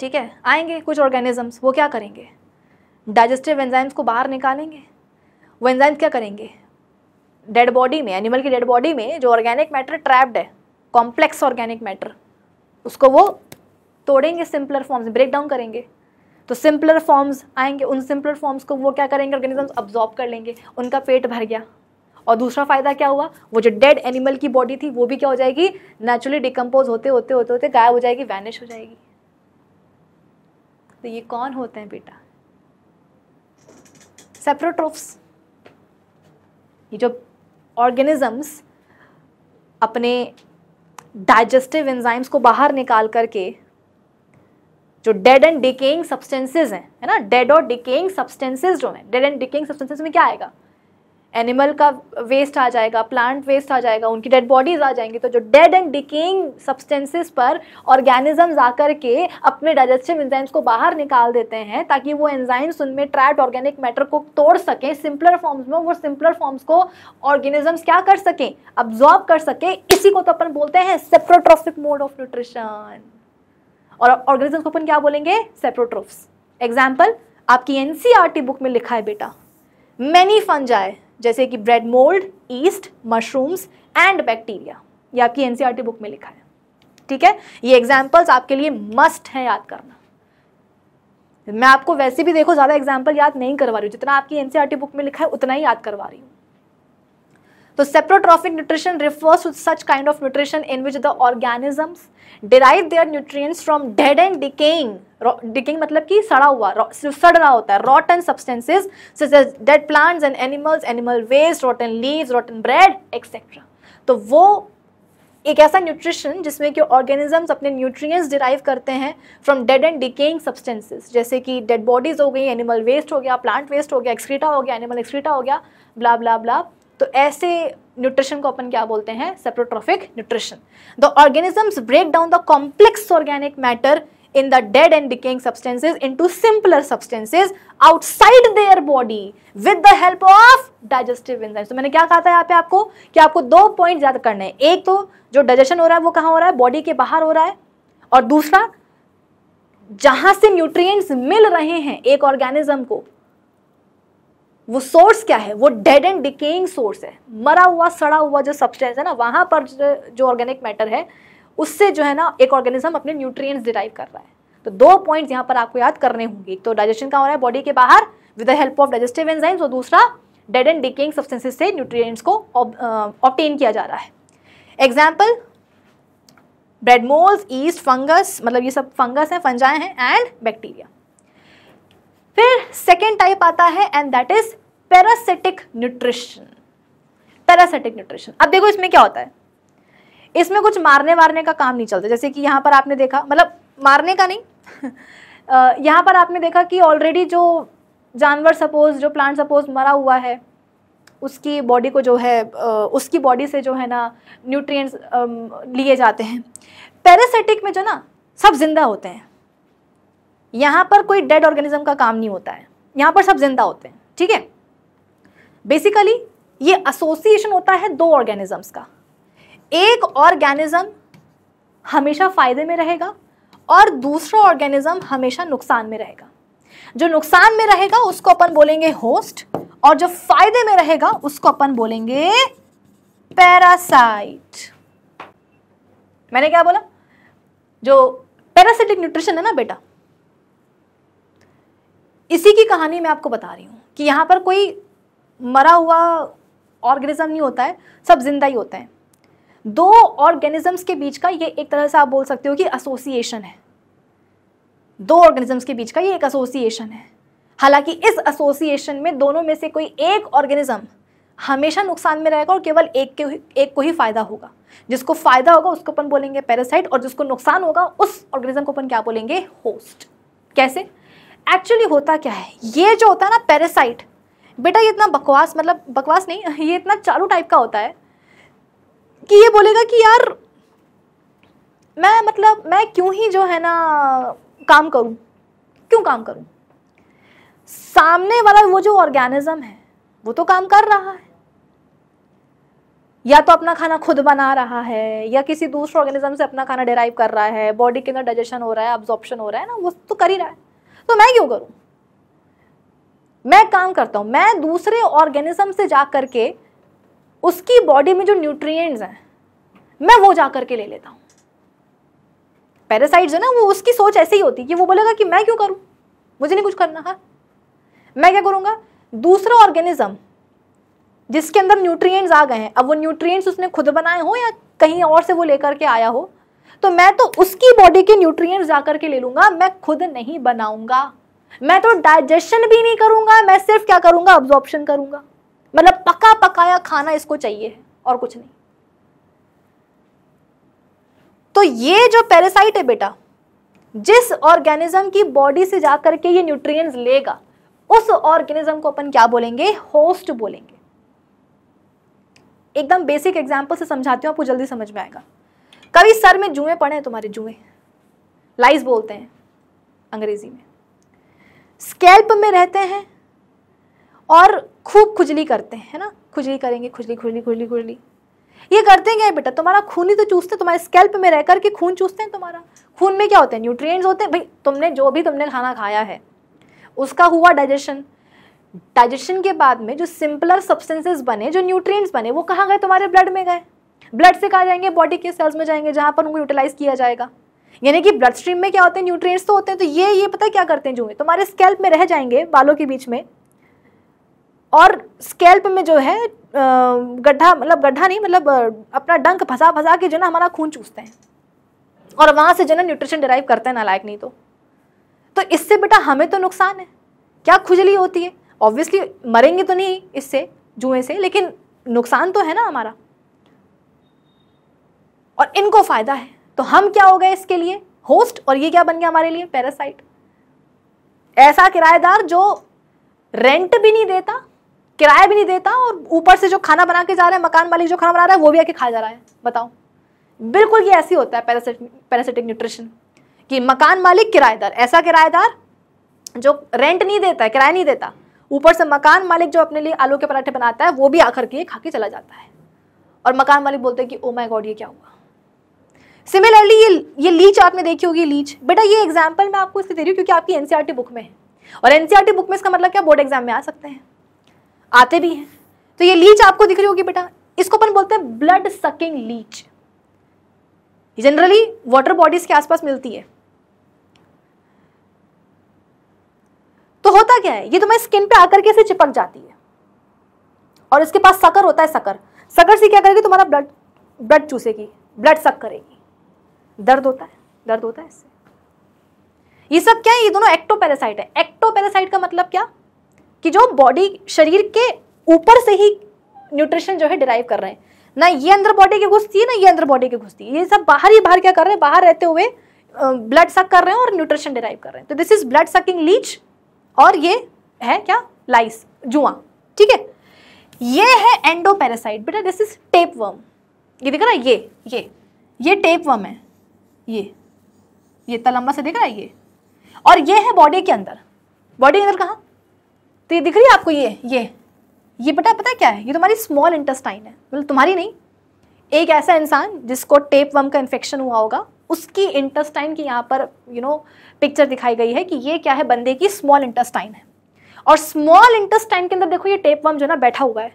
S1: ठीक है आएंगे कुछ ऑर्गेनिजम्स वो क्या करेंगे डाइजेस्टिव एंजाइम्स को बाहर निकालेंगे वो एंजाइम्स क्या करेंगे डेड बॉडी में एनिमल की डेड बॉडी में जो ऑर्गेनिक मैटर ट्रैप्ड है कॉम्प्लेक्स ऑर्गेनिक मैटर उसको वो तोड़ेंगे सिंपलर फॉर्म्स ब्रेक डाउन करेंगे तो सिंपलर फॉर्म्स आएंगे उन सिंपलर फॉर्म्स को वो क्या करेंगे ऑर्गेनिजम्स अब्जॉर्ब कर लेंगे उनका पेट भर गया और दूसरा फायदा क्या हुआ वो जो डेड एनिमल की बॉडी थी वो भी क्या हो जाएगी नेचुरली डिकम्पोज होते होते होते होते गायब हो जाएगी वैनिश हो जाएगी तो ये कौन होते हैं बेटा सेप्रोट्रोफ्स ये जो ऑर्गेनिजम्स अपने डाइजेस्टिव एंजाइम्स को बाहर निकाल करके जो डेड एंड डिकेइंग सब्सटेंसेज हैं है ना डेड और डिकेइंग सब्सटेंसेज जो हैं डेड एंड डिकेइंग सब्सटेंसेज में क्या आएगा एनिमल का वेस्ट आ जाएगा प्लांट वेस्ट आ जाएगा उनकी डेड बॉडीज आ जाएंगी तो जो डेड एंड डिकेइंग सब्सटेंसेस पर ऑर्गेनिजम्स आकर के अपने डाइजेस्टिव एंजाइम्स को बाहर निकाल देते हैं ताकि वो एंजाइम्स उनमें ट्रैप्ड ऑर्गेनिक मैटर को तोड़ सकें सिंपलर फॉर्म्स में वो सिंपलर फॉर्म्स को ऑर्गेनिजम्स क्या कर सकें अब्जॉर्ब कर सकें इसी को तो अपन बोलते हैं सेप्रोट्रॉफिक मोड ऑफ न्यूट्रिशन और ऑर्गेनिज्म को अपन क्या बोलेंगे सेप्रोट्रोफ्स एग्जाम्पल आपकी एनसीईआरटी बुक e में लिखा है बेटा मैनी फंजाए जैसे कि bread mould yeast mushrooms and bacteria ये आपकी एनसीईआरटी बुक e में लिखा है ठीक है ये एग्जाम्पल्स आपके लिए मस्ट हैं याद करना मैं आपको वैसे भी देखो ज़्यादा एग्जाम्पल याद नहीं करवा रही हूँ जितना आपकी एनसीआरटी बुक e में लिखा है उतना ही याद करवा रही हूँ तो saprotrophic nutrition refers to such kind of nutrition in which the organisms derive their nutrients from dead and decaying decaying मतलब कि सड़ा हुआ सड़ रहा होता है rotten substances dead plants and animals animal waste rotten leaves rotten bread etcetera तो वो एक ऐसा न्यूट्रिशन जिसमें कि ऑर्गेनिजम्स अपने न्यूट्रिएंट्स डिराइव करते हैं from dead and decaying substances जैसे कि डेड बॉडीज हो गई एनिमल वेस्ट हो गया प्लांट वेस्ट हो गया एक्सक्रीटा हो गया एनिमल एक्सक्रीटा हो गया ब्ला ब्ला ब्ला तो ऐसे न्यूट्रिशन को अपन क्या बोलते हैं saprotrophic nutrition the organisms break down the complex organic matter in the dead and decaying substances into simpler substances outside their body with the help of digestive enzymes. तो मैंने क्या कहा था यहाँ पे आपको कि आपको दो पॉइंट याद करने हैं एक तो जो डाइजेशन हो रहा है वो कहाँ हो रहा है बॉडी के बाहर हो रहा है और दूसरा जहां से न्यूट्रिएंट्स मिल रहे हैं एक ऑर्गेनिज्म को वो सोर्स क्या है वो डेड एंड डिकेइंग सोर्स है मरा हुआ सड़ा हुआ जो सब्सटेंस है ना वहाँ पर जो ऑर्गेनिक मैटर है उससे जो है ना एक ऑर्गेनिज्म अपने न्यूट्रिएंट्स डिराइव कर रहा है तो दो पॉइंट्स यहाँ पर आपको याद करने होंगे एक तो डाइजेशन का हो रहा है बॉडी के बाहर with the help of digestive enzymes और दूसरा डेड एंड डिकेइंग सब्सटेंसेस से न्यूट्रिएंट्स को ऑप्टेन किया जा रहा है एग्जाम्पल ब्रेडमोल्स ईस्ट फंगस मतलब ये सब फंगस हैं फंजाएं हैं एंड बैक्टीरिया फिर सेकेंड टाइप आता है and that is parasitic nutrition parasitic nutrition अब देखो इसमें क्या होता है इसमें कुछ मारने वारने का काम नहीं चलता जैसे कि यहाँ पर आपने देखा मतलब मारने का नहीं यहाँ पर आपने देखा कि ऑलरेडी जो जानवर सपोज जो प्लांट सपोज मरा हुआ है उसकी बॉडी को जो है उसकी बॉडी से जो है ना न्यूट्रिएंट्स लिए जाते हैं पैरासिटिक में जो ना सब जिंदा होते हैं यहाँ पर कोई डेड ऑर्गेनिज्म का काम नहीं होता है यहाँ पर सब जिंदा होते हैं ठीक है बेसिकली ये एसोसिएशन होता है दो ऑर्गेनिजम्स का एक ऑर्गेनिज्म हमेशा फायदे में रहेगा और दूसरा ऑर्गेनिज्म हमेशा नुकसान में रहेगा जो नुकसान में रहेगा उसको अपन बोलेंगे होस्ट और जो फायदे में रहेगा उसको अपन बोलेंगे पैरासाइट मैंने क्या बोला जो पैरासिटिक न्यूट्रिशन है ना बेटा इसी की कहानी मैं आपको बता रही हूँ कि यहाँ पर कोई मरा हुआ ऑर्गेनिज्म नहीं होता है सब जिंदा ही होता है दो ऑर्गेनिजम्स के बीच का ये एक तरह से आप बोल सकते हो कि एसोसिएशन है दो ऑर्गेनिजम्स के बीच का ये एक एसोसिएशन है हालांकि इस एसोसिएशन में दोनों में से कोई एक ऑर्गेनिज्म हमेशा नुकसान में रहेगा और केवल एक के एक को ही फायदा होगा जिसको फायदा होगा उसको अपन बोलेंगे पैरासाइट और जिसको नुकसान होगा उस ऑर्गेनिज्म को अपन क्या बोलेंगे होस्ट कैसे एक्चुअली होता क्या है ये जो होता है ना पैरासाइट बेटा ये इतना बकवास मतलब बकवास नहीं ये इतना चालू टाइप का होता है कि ये बोलेगा कि यार मैं मतलब मैं क्यों ही जो है ना काम करूं क्यों काम करूं सामने वाला वो जो ऑर्गेनिज्म है वो तो काम कर रहा है या तो अपना खाना खुद बना रहा है या किसी दूसरे ऑर्गेनिज्म से अपना खाना डिराइव कर रहा है बॉडी के अंदर डाइजेशन हो रहा है ऑब्जॉर्प्शन हो रहा है ना वो तो कर ही रहा है तो मैं क्यों करूं मैं काम करता हूं मैं दूसरे ऑर्गेनिज्म से जा करके उसकी बॉडी में जो न्यूट्रिएंट्स हैं मैं वो जा करके ले लेता हूं पैरासाइट जो ना वो उसकी सोच ऐसे ही होती है कि वो बोलेगा कि मैं क्यों करूं मुझे नहीं कुछ करना है मैं क्या करूंगा दूसरा ऑर्गेनिज्म जिसके अंदर न्यूट्रिएंट्स आ गए हैं अब वो न्यूट्रिएंट्स उसने खुद बनाए हो या कहीं और से वो लेकर के आया हो तो मैं तो उसकी बॉडी के न्यूट्रिय जाकर के ले लूंगा मैं खुद नहीं बनाऊंगा मैं तो डाइजेशन भी नहीं करूंगा मैं सिर्फ क्या करूंगा ऑब्जॉर्प्शन करूंगा मतलब पका पकाया खाना इसको चाहिए और कुछ नहीं तो ये जो पेरेसाइट है बेटा जिस ऑर्गेनिज्म की बॉडी से जाकर के ये न्यूट्रिएंट्स लेगा उस ऑर्गेनिज्म को अपन क्या बोलेंगे होस्ट बोलेंगे एकदम बेसिक एग्जाम्पल से समझाती हूं आपको जल्दी समझ में आएगा कभी सर में जुए पड़े हैं तुम्हारे जुए लाइज बोलते हैं अंग्रेजी में स्कैल्प में रहते हैं और खूब खुजली करते हैं है ना खुजली करेंगे खुजली खुजली खुजली खुजली ये करते हैं क्या है बेटा तुम्हारा खून ही तो चूसते हैं तुम्हारे स्कैल्प में रह करके खून चूसते हैं तुम्हारा खून में क्या होते हैं न्यूट्रिएंट्स होते हैं भाई तुमने जो भी तुमने खाना खाया है उसका हुआ डाइजेशन डाइजेशन के बाद में जो सिंपलर सब्सटेंसेस बने जो न्यूट्रिएंट्स बने वो कहाँ गए तुम्हारे ब्लड में गए ब्लड से कहा जाएंगे बॉडी के सेल्स में जाएंगे जहाँ पर उनको यूटिलाइज किया जाएगा यानी कि ब्लड स्ट्रीम में क्या होते हैं न्यूट्रिएंट्स तो होते हैं तो ये ये पता क्या करते हैं जुए तुम्हारे स्कैल्प में रह जाएंगे बालों के बीच में और स्केल्प में जो है गड्ढा मतलब गड्ढा नहीं मतलब अपना डंक फंसा फंसा के जो ना हमारा खून चूसते हैं और वहाँ से जो ना न्यूट्रिशन डिराइव करते हैं नालायक नहीं तो तो इससे बेटा हमें तो नुकसान है क्या खुजली होती है ऑब्वियसली मरेंगे तो नहीं इससे जुएं से लेकिन नुकसान तो है ना हमारा और इनको फ़ायदा है तो हम क्या हो गए इसके लिए होस्ट और ये क्या बन गया हमारे लिए पैरासाइट ऐसा किराएदार जो रेंट भी नहीं देता किराया भी नहीं देता और ऊपर से जो खाना बना के जा रहा है मकान मालिक जो खाना बना रहा है वो भी आके खा जा रहा है बताओ बिल्कुल ये ऐसे होता है पैरासिटिक पैरासिटिक न्यूट्रिशन कि मकान मालिक किराएदार ऐसा किराएदार जो रेंट नहीं देता है किराया नहीं देता ऊपर से मकान मालिक जो अपने लिए आलू के पराठे बनाता है वो भी आकर के खा के चला जाता है और मकान मालिक बोलते हैं कि ओ माई गॉड ये क्या हुआ सिमिलरली ये ये लीच आपने देखी होगी लीच बेटा ये एग्जाम्पल मैं आपको इसलिए दे रही हूँ क्योंकि आपकी एनसीआरटी बुक e में है और एनसीआरटी बुक e में इसका मतलब क्या बोर्ड एग्जाम में आ सकते हैं आते भी हैं तो ये लीच आपको दिख रही होगी बेटा इसको अपन बोलते हैं blood sucking leech generally water bodies के आसपास मिलती है तो होता क्या है ये तुम्हें तो स्किन पे आकर के ऐसे चिपक जाती है और इसके पास सकर होता है सकर सकर से क्या करेगी तुम्हारा ब्लड ब्लड चूसेगी ब्लड सक करेगी दर्द होता है दर्द होता है इससे ये सब क्या है ये दोनों एक्टोपेरासाइट है एक्टोपेरासाइट का मतलब क्या कि जो बॉडी शरीर के ऊपर से ही न्यूट्रिशन जो है डिराइव कर रहे हैं ना ये अंदर बॉडी की घुसती है ना ये अंदर बॉडी के घुसती है ये सब बाहर ही बाहर क्या कर रहे हैं बाहर रहते हुए ब्लड सक कर रहे हैं और न्यूट्रिशन डिराइव कर रहे हैं तो this is blood sucking leech और ये है क्या लाइस जुआ ठीक है ये है एंडोपेरासाइट बेटा दिस इज टेप वर्म ये दिख रहा है ये ये ये टेप वर्म है ये ये इतना लंबा से दिख रहा है ये और ये है बॉडी के अंदर बॉडी के अंदर कहाँ तो ये दिख रही है आपको ये ये ये बेटा पता क्या है ये तुम्हारी स्मॉल इंटेस्टाइन है मतलब तुम्हारी नहीं एक ऐसा इंसान जिसको टेप वम का इन्फेक्शन हुआ होगा उसकी इंटेस्टाइन की यहाँ पर यू नो पिक्चर दिखाई गई है कि ये क्या है बंदे की स्मॉल इंटेस्टाइन है और स्मॉल इंटेस्टाइन के अंदर देखो ये टेप वम जो ना बैठा हुआ है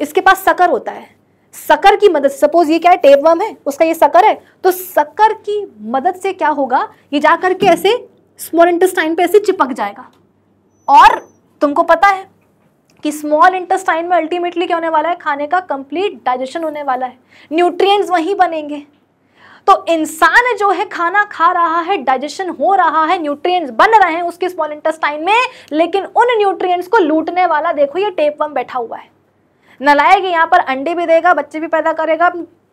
S1: इसके पास सकर होता है सकर की मदद सपोज ये क्या है वर्म है उसका ये सकर है तो सकर की मदद से क्या होगा ये जाकर के ऐसे स्मॉल इंटेस्टाइन पे ऐसे चिपक जाएगा और तुमको पता है कि स्मॉल इंटेस्टाइन में अल्टीमेटली क्या होने वाला है खाने का कंप्लीट डाइजेशन होने वाला है न्यूट्रिएंट्स वहीं बनेंगे तो इंसान जो है खाना खा रहा है डाइजेशन हो रहा है न्यूट्रिएंट्स बन रहे हैं उसके स्मॉल इंटेस्टाइन में लेकिन उन न्यूट्रिएंट्स को लूटने वाला देखो ये टेपवम बैठा हुआ है नलायक यहाँ पर अंडे भी देगा बच्चे भी पैदा करेगा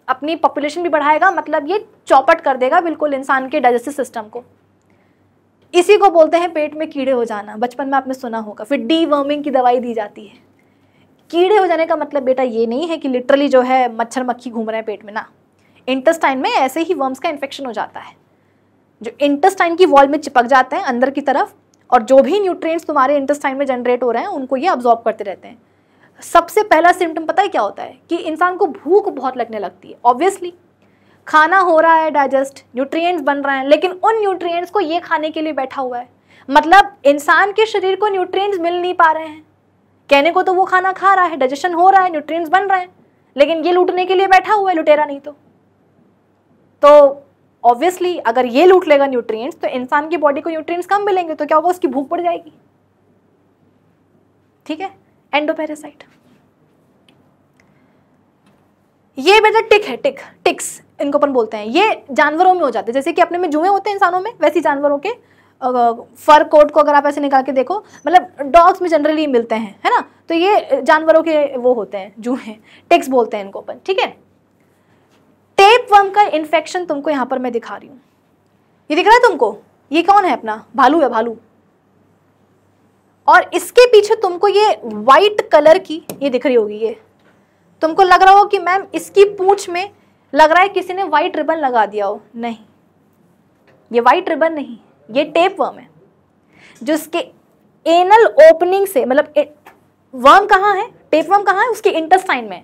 S1: अपनी पॉपुलेशन भी बढ़ाएगा मतलब ये चौपट कर देगा बिल्कुल इंसान के डाइजेस्टिव सिस्टम को इसी को बोलते हैं पेट में कीड़े हो जाना बचपन में आपने सुना होगा फिर डी वर्मिंग की दवाई दी जाती है कीड़े हो जाने का मतलब बेटा ये नहीं है कि लिटरली जो है मच्छर मक्खी घूम रहे हैं पेट में ना इंटेस्टाइन में ऐसे ही वर्म्स का इन्फेक्शन हो जाता है जो इंटेस्टाइन की वॉल में चिपक जाते हैं अंदर की तरफ और जो भी न्यूट्रिएंट्स तुम्हारे इंटेस्टाइन में जनरेट हो रहे हैं उनको ये अब्जॉर्ब करते रहते हैं सबसे पहला सिम्टम पता है क्या होता है कि इंसान को भूख बहुत लगने लगती है ऑब्वियसली खाना हो रहा है डाइजेस्ट न्यूट्रिएंट्स बन रहे हैं लेकिन उन न्यूट्रिएंट्स को ये खाने के लिए बैठा हुआ है मतलब इंसान के शरीर को न्यूट्रिएंट्स मिल नहीं पा रहे हैं कहने को तो वो खाना खा रहा है डाइजेशन हो रहा है न्यूट्रिएंट्स बन रहे हैं लेकिन ये लूटने के लिए बैठा हुआ है लुटेरा नहीं तो तो ऑब्वियसली अगर ये लूट लेगा न्यूट्रिएंट्स तो इंसान की बॉडी को न्यूट्रिएंट्स कम मिलेंगे तो क्या होगा उसकी भूख पड़ जाएगी ठीक है एंडोपेरासाइट ये बेटा टिक है टिक टिक्स इनको अपन बोलते हैं ये जानवरों में हो जाते हैं जैसे कि अपने में जुए होते हैं इंसानों में वैसे जानवरों के फर कोट को अगर आप ऐसे निकाल के देखो मतलब डॉग्स में जनरली मिलते हैं है ना तो ये जानवरों के वो होते हैं जूहे टिक्स बोलते हैं इनको अपन ठीक है टेप वर्म का इन्फेक्शन तुमको यहाँ पर मैं दिखा रही हूँ ये दिख रहा है तुमको ये कौन है अपना भालू है भालू और इसके पीछे तुमको ये वाइट कलर की ये दिख रही होगी ये तुमको लग रहा हो कि मैम इसकी पूछ में लग रहा है किसी ने वाइट रिबन लगा दिया हो नहीं ये वाइट रिबन नहीं ये टेप वर्म है जो इसके एनल ओपनिंग से मतलब वर्म कहाँ है टेप वर्म कहाँ है उसके इंटेस्टाइन में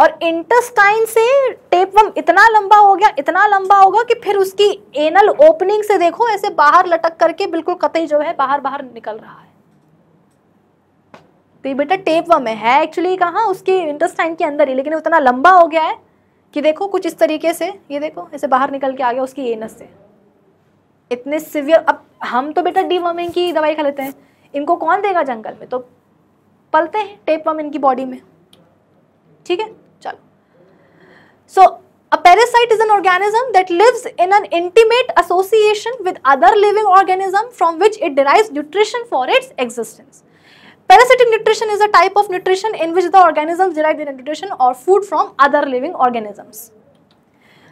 S1: और इंटस्टाइन से वम इतना लंबा हो गया इतना लंबा होगा कि फिर उसकी एनल ओपनिंग से देखो ऐसे बाहर लटक करके बिल्कुल कतई जो है बाहर बाहर निकल रहा है तो ये बेटा टेपवम है, है एक्चुअली कहाँ उसकी इंटस्टाइन के अंदर ही लेकिन उतना लंबा हो गया है कि देखो कुछ इस तरीके से ये देखो ऐसे बाहर निकल के आ गया उसकी एनस से इतने सिवियर अब हम तो बेटा डीवर्मिंग की दवाई खा लेते हैं इनको कौन देगा जंगल में तो पलते हैं टेप वम इनकी बॉडी में ठीक है So a parasite is an organism that lives in an intimate association with other living organism from which it derives nutrition for its existence. Parasitic nutrition is a type of nutrition in which the organisms derive their nutrition or food from other living organisms.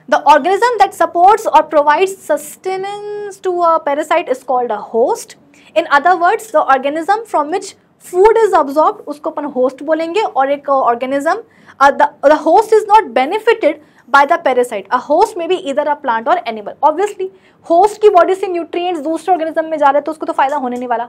S1: The organism that supports or provides sustenance to a parasite is called a host. In other words, the organism from which food is absorbed, usko अपन host बोलेंगे or a organism Uh, the, host is not benefited by the parasite a host may be either a plant or animal obviously host की body से nutrients दूसरे organism में जा रहे हैं तो उसको तो फायदा होने नहीं वाला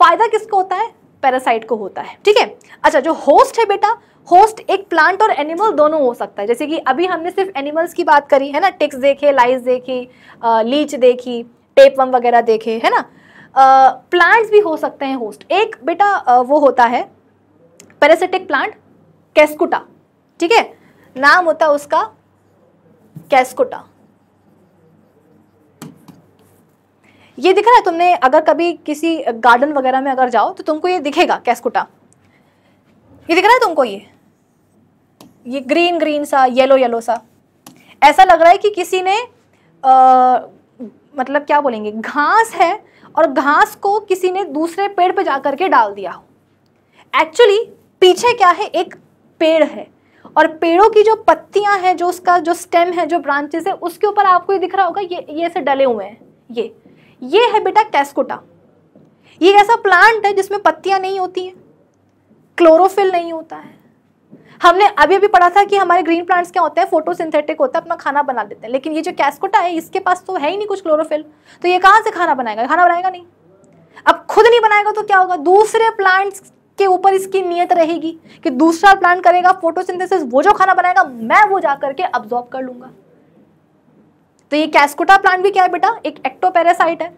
S1: फायदा किसको होता है पैरासाइट को होता है ठीक है अच्छा जो होस्ट है बेटा होस्ट एक प्लांट और एनिमल दोनों हो सकता है जैसे कि अभी हमने सिर्फ एनिमल्स की बात करी है ना टिक्स देखे लाइस uh, देखी लीच देखी टेपवम वगैरह देखे है ना प्लांट्स uh, भी हो सकते हैं होस्ट एक बेटा आ, वो होता है पैरासिटिक प्लांट कैस्कुटा ठीक है नाम होता उसका कैस्कोटा ये दिख रहा है तुमने अगर कभी किसी गार्डन वगैरह में अगर जाओ तो तुमको ये दिखेगा कैस्कोटा ये दिख रहा है तुमको ये ये ग्रीन ग्रीन सा येलो येलो सा ऐसा लग रहा है कि किसी ने आ, मतलब क्या बोलेंगे घास है और घास को किसी ने दूसरे पेड़ पे जा करके डाल दिया हो एक्चुअली पीछे क्या है एक पेड़ है और पेड़ों की जो पत्तियां हैं जो उसका जो स्टेम है जो ब्रांचेस है उसके ऊपर आपको ये दिख रहा होगा ये ये से डले हुए हैं ये ये है बेटा कैस्कोटा ये ऐसा प्लांट है जिसमें पत्तियां नहीं होती हैं क्लोरोफिल नहीं होता है हमने अभी अभी पढ़ा था कि हमारे ग्रीन प्लांट्स क्या होते हैं फोटोसिंथेटिक होता है अपना खाना बना देते हैं लेकिन ये जो कैस्कोटा है इसके पास तो है ही नहीं कुछ क्लोरोफिल तो ये कहाँ से खाना बनाएगा खाना बनाएगा नहीं अब खुद नहीं बनाएगा तो क्या होगा दूसरे प्लांट्स के ऊपर इसकी नियत रहेगी कि दूसरा प्लांट करेगा फोटोसिंथेसिस वो जो खाना बनाएगा मैं वो जा करके अब्जॉर्ब कर लूंगा तो ये कैस्कोटा प्लांट भी क्या है बेटा एक एक्टोपेरासाइट है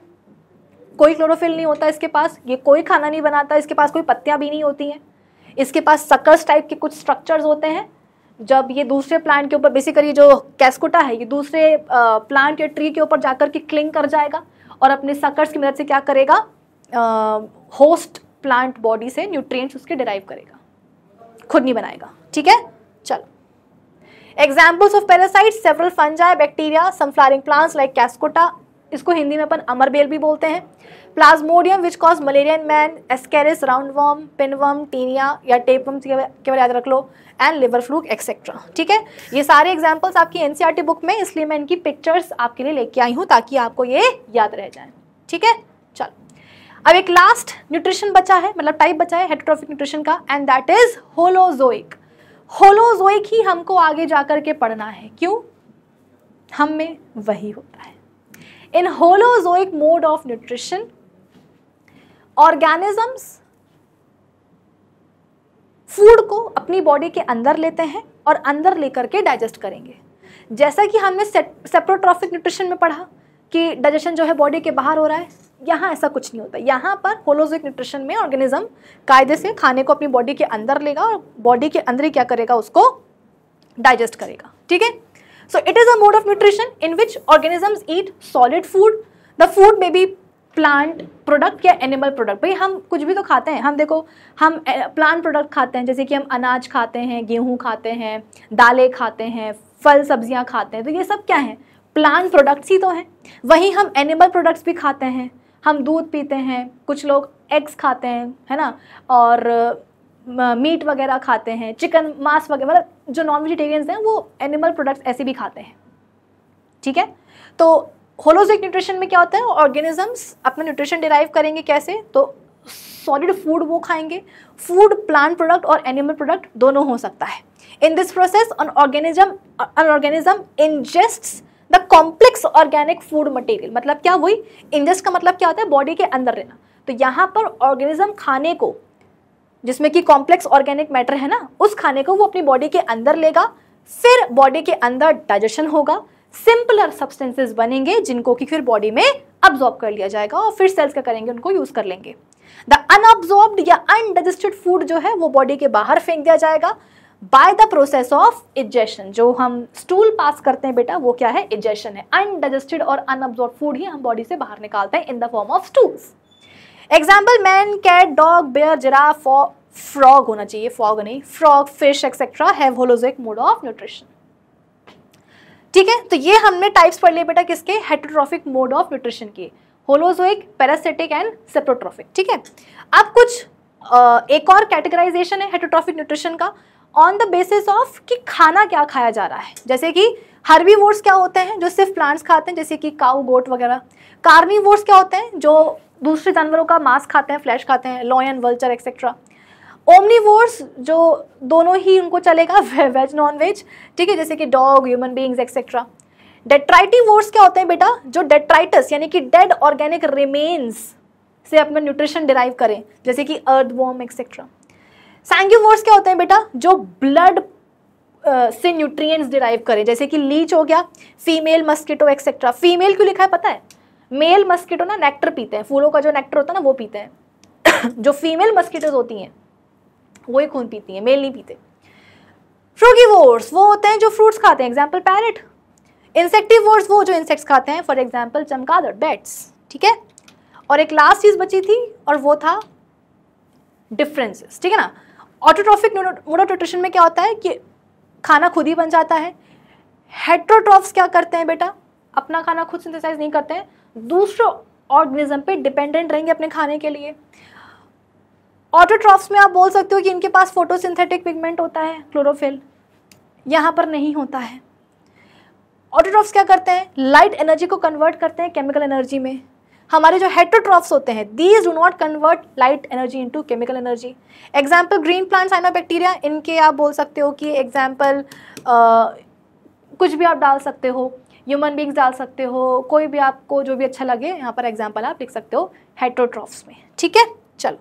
S1: कोई क्लोरोफिल नहीं होता इसके पास ये कोई खाना नहीं बनाता इसके पास कोई पत्तियां भी नहीं होती हैं इसके पास सकर्स टाइप के कुछ स्ट्रक्चर्स होते हैं जब ये दूसरे प्लांट के ऊपर बेसिकली जो कैस्कोटा है ये दूसरे प्लांट या ट्री के ऊपर जाकर के क्लिंग कर जाएगा और अपने सकर्स की मदद से क्या करेगा होस्ट प्लांट बॉडी से न्यूट्रिएंट्स उसके डिराइव करेगा खुद नहीं बनाएगा ठीक है चलो examples of parasite several fungi bacteria some flowering plants like cuscuta इसको हिंदी में अपन अमरबेल भी बोलते हैं plasmodium which cause malaria in man ascaris roundworm pinworm taenia या टेपवर्म केवल याद रख लो एंड लिवर फ्लूक एक्सेट्रा ठीक है ये सारे एग्जाम्पल्स आपकी एनसीईआरटी बुक e में इसलिए मैं इनकी पिक्चर्स आपके लिए लेके आई हूँ ताकि आपको ये याद रह जाए ठीक है चलो अब एक लास्ट न्यूट्रिशन बचा है मतलब टाइप बचा है हेट्रोफिक न्यूट्रिशन का and that is holozoic holozoic ही हमको आगे जाकर के पढ़ना है क्यों हम में वही होता है in holozoic mode of nutrition organisms food को अपनी बॉडी के अंदर लेते हैं और अंदर लेकर के डाइजेस्ट करेंगे जैसा कि हमने सेप्रोट्रॉफिक न्यूट्रिशन में पढ़ा कि डाइजेशन जो है बॉडी के बाहर हो रहा है यहाँ ऐसा कुछ नहीं होता यहाँ पर होलोजिक न्यूट्रिशन में ऑर्गेनिज्म कायदे से खाने को अपनी बॉडी के अंदर लेगा और बॉडी के अंदर ही क्या करेगा उसको डाइजेस्ट करेगा ठीक है so it is a mode of nutrition in which organisms eat solid food the food may be plant product या एनिमल प्रोडक्ट भाई हम कुछ भी तो खाते हैं हम देखो हम प्लांट प्रोडक्ट खाते हैं जैसे कि हम अनाज खाते हैं गेहूँ खाते हैं दालें खाते हैं फल सब्जियाँ खाते हैं तो ये सब क्या हैं प्लांट प्रोडक्ट्स ही तो हैं वहीं हम एनिमल प्रोडक्ट्स भी खाते हैं हम दूध पीते हैं कुछ लोग एग्स खाते हैं है ना और मीट वगैरह खाते हैं चिकन मांस वगैरह मतलब जो नॉन वेजिटेरियंस हैं वो एनिमल प्रोडक्ट्स ऐसे भी खाते हैं ठीक है तो होलोजिक न्यूट्रिशन में क्या होता है ऑर्गेनिजम्स अपना न्यूट्रिशन डिराइव करेंगे कैसे तो सॉलिड फूड वो खाएंगे फूड प्लांट प्रोडक्ट और एनिमल प्रोडक्ट दोनों हो सकता है in this process organism organism ingests the complex organic food material मतलब क्या वही इंजेस्ट का मतलब क्या होता है बॉडी के अंदर रहना तो यहाँ पर ऑर्गेनिज्म खाने को जिसमें कि कॉम्प्लेक्स ऑर्गेनिक मैटर है ना उस खाने को वो अपनी बॉडी के अंदर लेगा फिर बॉडी के अंदर डाइजेशन होगा सिंपलर सब्सटेंसेस बनेंगे जिनको कि फिर बॉडी में अब्जॉर्ब कर लिया जाएगा और फिर सेल्स क्या करेंगे उनको यूज कर लेंगे द अनऑब्जॉर्ब या अनडाइजेस्टेड फूड जो है वो बॉडी के बाहर फेंक दिया जाएगा by the process of egestion जो हम स्टूल पास करते हैं बेटा वो क्या है इजेशन है अनडाइजेस्टेड और अनअब्जॉर्ब फूड ही हम बॉडी से बाहर निकालते हैं in the form of stools example man cat dog bear जरा फ्रॉग होना चाहिए फ्रॉग नहीं frog fish etcetera have holozoic mode of nutrition ठीक है तो ये हमने टाइप्स पढ़ लिए बेटा किसके हेट्रोट्रॉफिक मोड ऑफ न्यूट्रिशन के होलोजोइक पैरासिटिक एंड सेप्रोट्रॉफिक ठीक है अब कुछ आ, एक और कैटेगराइजेशन है हेट्रोट्रॉफिक न्यूट्रिशन का ऑन द बेसिस ऑफ कि खाना क्या खाया जा रहा है जैसे कि हर्बी क्या होते हैं जो सिर्फ प्लांट्स खाते हैं जैसे कि काउ गोट वगैरह कार्नी क्या होते हैं जो दूसरे जानवरों का मांस खाते हैं फ्लैश खाते हैं लॉयन वल्चर एक्सेट्रा ओमनीवोर्स जो दोनों ही उनको चलेगा वेज नॉन वेज ठीक है जैसे कि dog human beings etcetera detritivores क्या होते हैं बेटा जो डेट्राइटस यानी कि डेड ऑर्गेनिक रिमेन्स से अपना न्यूट्रिशन डिराइव करें जैसे कि अर्थ वॉम एक्सेट्रा सैंग्यूवर्स क्या होते हैं बेटा जो ब्लड से न्यूट्रिएंट्स डिराइव करें जैसे कि लीच हो गया फीमेल मस्किटो एक्सेट्रा फीमेल क्यों लिखा है पता है मेल मस्किटो ना नेक्टर पीते हैं फूलों का जो नेक्टर होता है ना वो पीते हैं जो फीमेल मस्किटोज होती हैं वो ही खून पीती हैं मेल नहीं पीते फ्रोगीवोर्स वो होते हैं जो फ्रूट्स खाते हैं एग्जाम्पल पैरट इंसेक्टिवोर्स वो जो इंसेक्ट्स खाते हैं फॉर एग्जाम्पल चमगादड़ बेट्स ठीक है और एक लास्ट चीज़ बची थी और वो था डिफरेंसेस ठीक है ना ऑटोट्रॉफिक मोड में क्या होता है कि खाना खुद ही बन जाता है हेट्रोट्रॉफ्स क्या करते हैं बेटा अपना खाना खुद सिंथेसाइज नहीं करते हैं दूसरे ऑर्गेनिज्म पे डिपेंडेंट रहेंगे अपने खाने के लिए ऑटोट्रॉफ्स में आप बोल सकते हो कि इनके पास फोटोसिंथेटिक पिगमेंट होता है क्लोरोफिल यहाँ पर नहीं होता है ऑटोट्रॉफ्स क्या करते हैं लाइट एनर्जी को कन्वर्ट करते हैं केमिकल एनर्जी में हमारे जो हेट्रोट्रॉफ्स होते हैं these do not convert light energy into chemical energy example green आइना बैक्टीरिया इनके आप बोल सकते हो कि एग्जाम्पल कुछ भी आप डाल सकते हो ह्यूमन बींग्स डाल सकते हो कोई भी आपको जो भी अच्छा लगे यहाँ पर एग्जाम्पल आप लिख सकते हो हेट्रोट्रॉफ्स में ठीक है चलो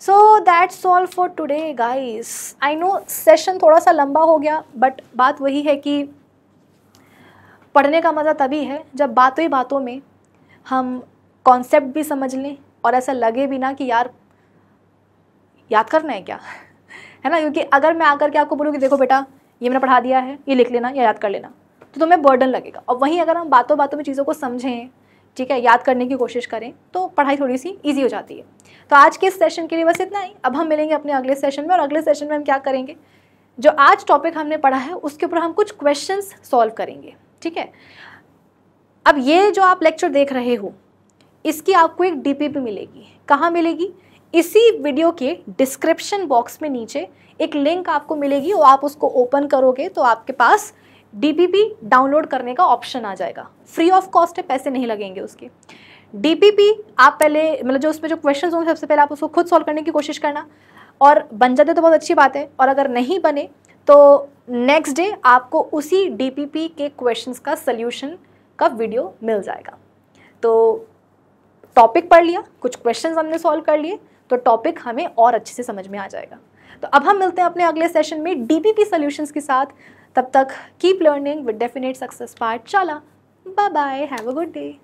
S1: so that's all for today guys I know session थोड़ा सा लंबा हो गया बट बात वही है कि पढ़ने का मज़ा तभी है जब बातों ही बातों में हम कॉन्सेप्ट भी समझ लें और ऐसा लगे भी ना कि यार याद करना है क्या है ना क्योंकि अगर मैं आकर के आपको बोलूँ कि देखो बेटा ये मैंने पढ़ा दिया है ये लिख लेना या याद कर लेना तो तुम्हें बर्डन लगेगा और वहीं अगर हम बातों बातों में चीज़ों को समझें ठीक है याद करने की कोशिश करें तो पढ़ाई थोड़ी सी ईजी हो जाती है तो आज के इस सेशन के लिए बस इतना ही अब हम मिलेंगे अपने अगले सेशन में और अगले सेशन में हम क्या करेंगे जो आज टॉपिक हमने पढ़ा है उसके ऊपर हम कुछ क्वेश्चंस सॉल्व करेंगे ठीक है अब ये जो आप लेक्चर देख रहे हो इसकी आपको एक भी मिलेगी कहाँ मिलेगी इसी वीडियो के डिस्क्रिप्शन बॉक्स में नीचे एक लिंक आपको मिलेगी और आप उसको ओपन करोगे तो आपके पास पी डाउनलोड करने का ऑप्शन आ जाएगा फ्री ऑफ कॉस्ट है पैसे नहीं लगेंगे उसके पी आप पहले मतलब जो उसमें जो क्वेश्चन होंगे सबसे पहले आप उसको खुद सॉल्व करने की कोशिश करना और बन जाते तो बहुत अच्छी बात है और अगर नहीं बने तो नेक्स्ट डे आपको उसी पी के क्वेश्चन का सल्यूशन का वीडियो मिल जाएगा तो टॉपिक पढ़ लिया कुछ क्वेश्चन हमने सॉल्व कर लिए तो टॉपिक हमें और अच्छे से समझ में आ जाएगा तो अब हम मिलते हैं अपने अगले सेशन में पी सॉल्यूशंस के साथ तब तक keep learning with definite success पार्ट चाला bye bye have a good day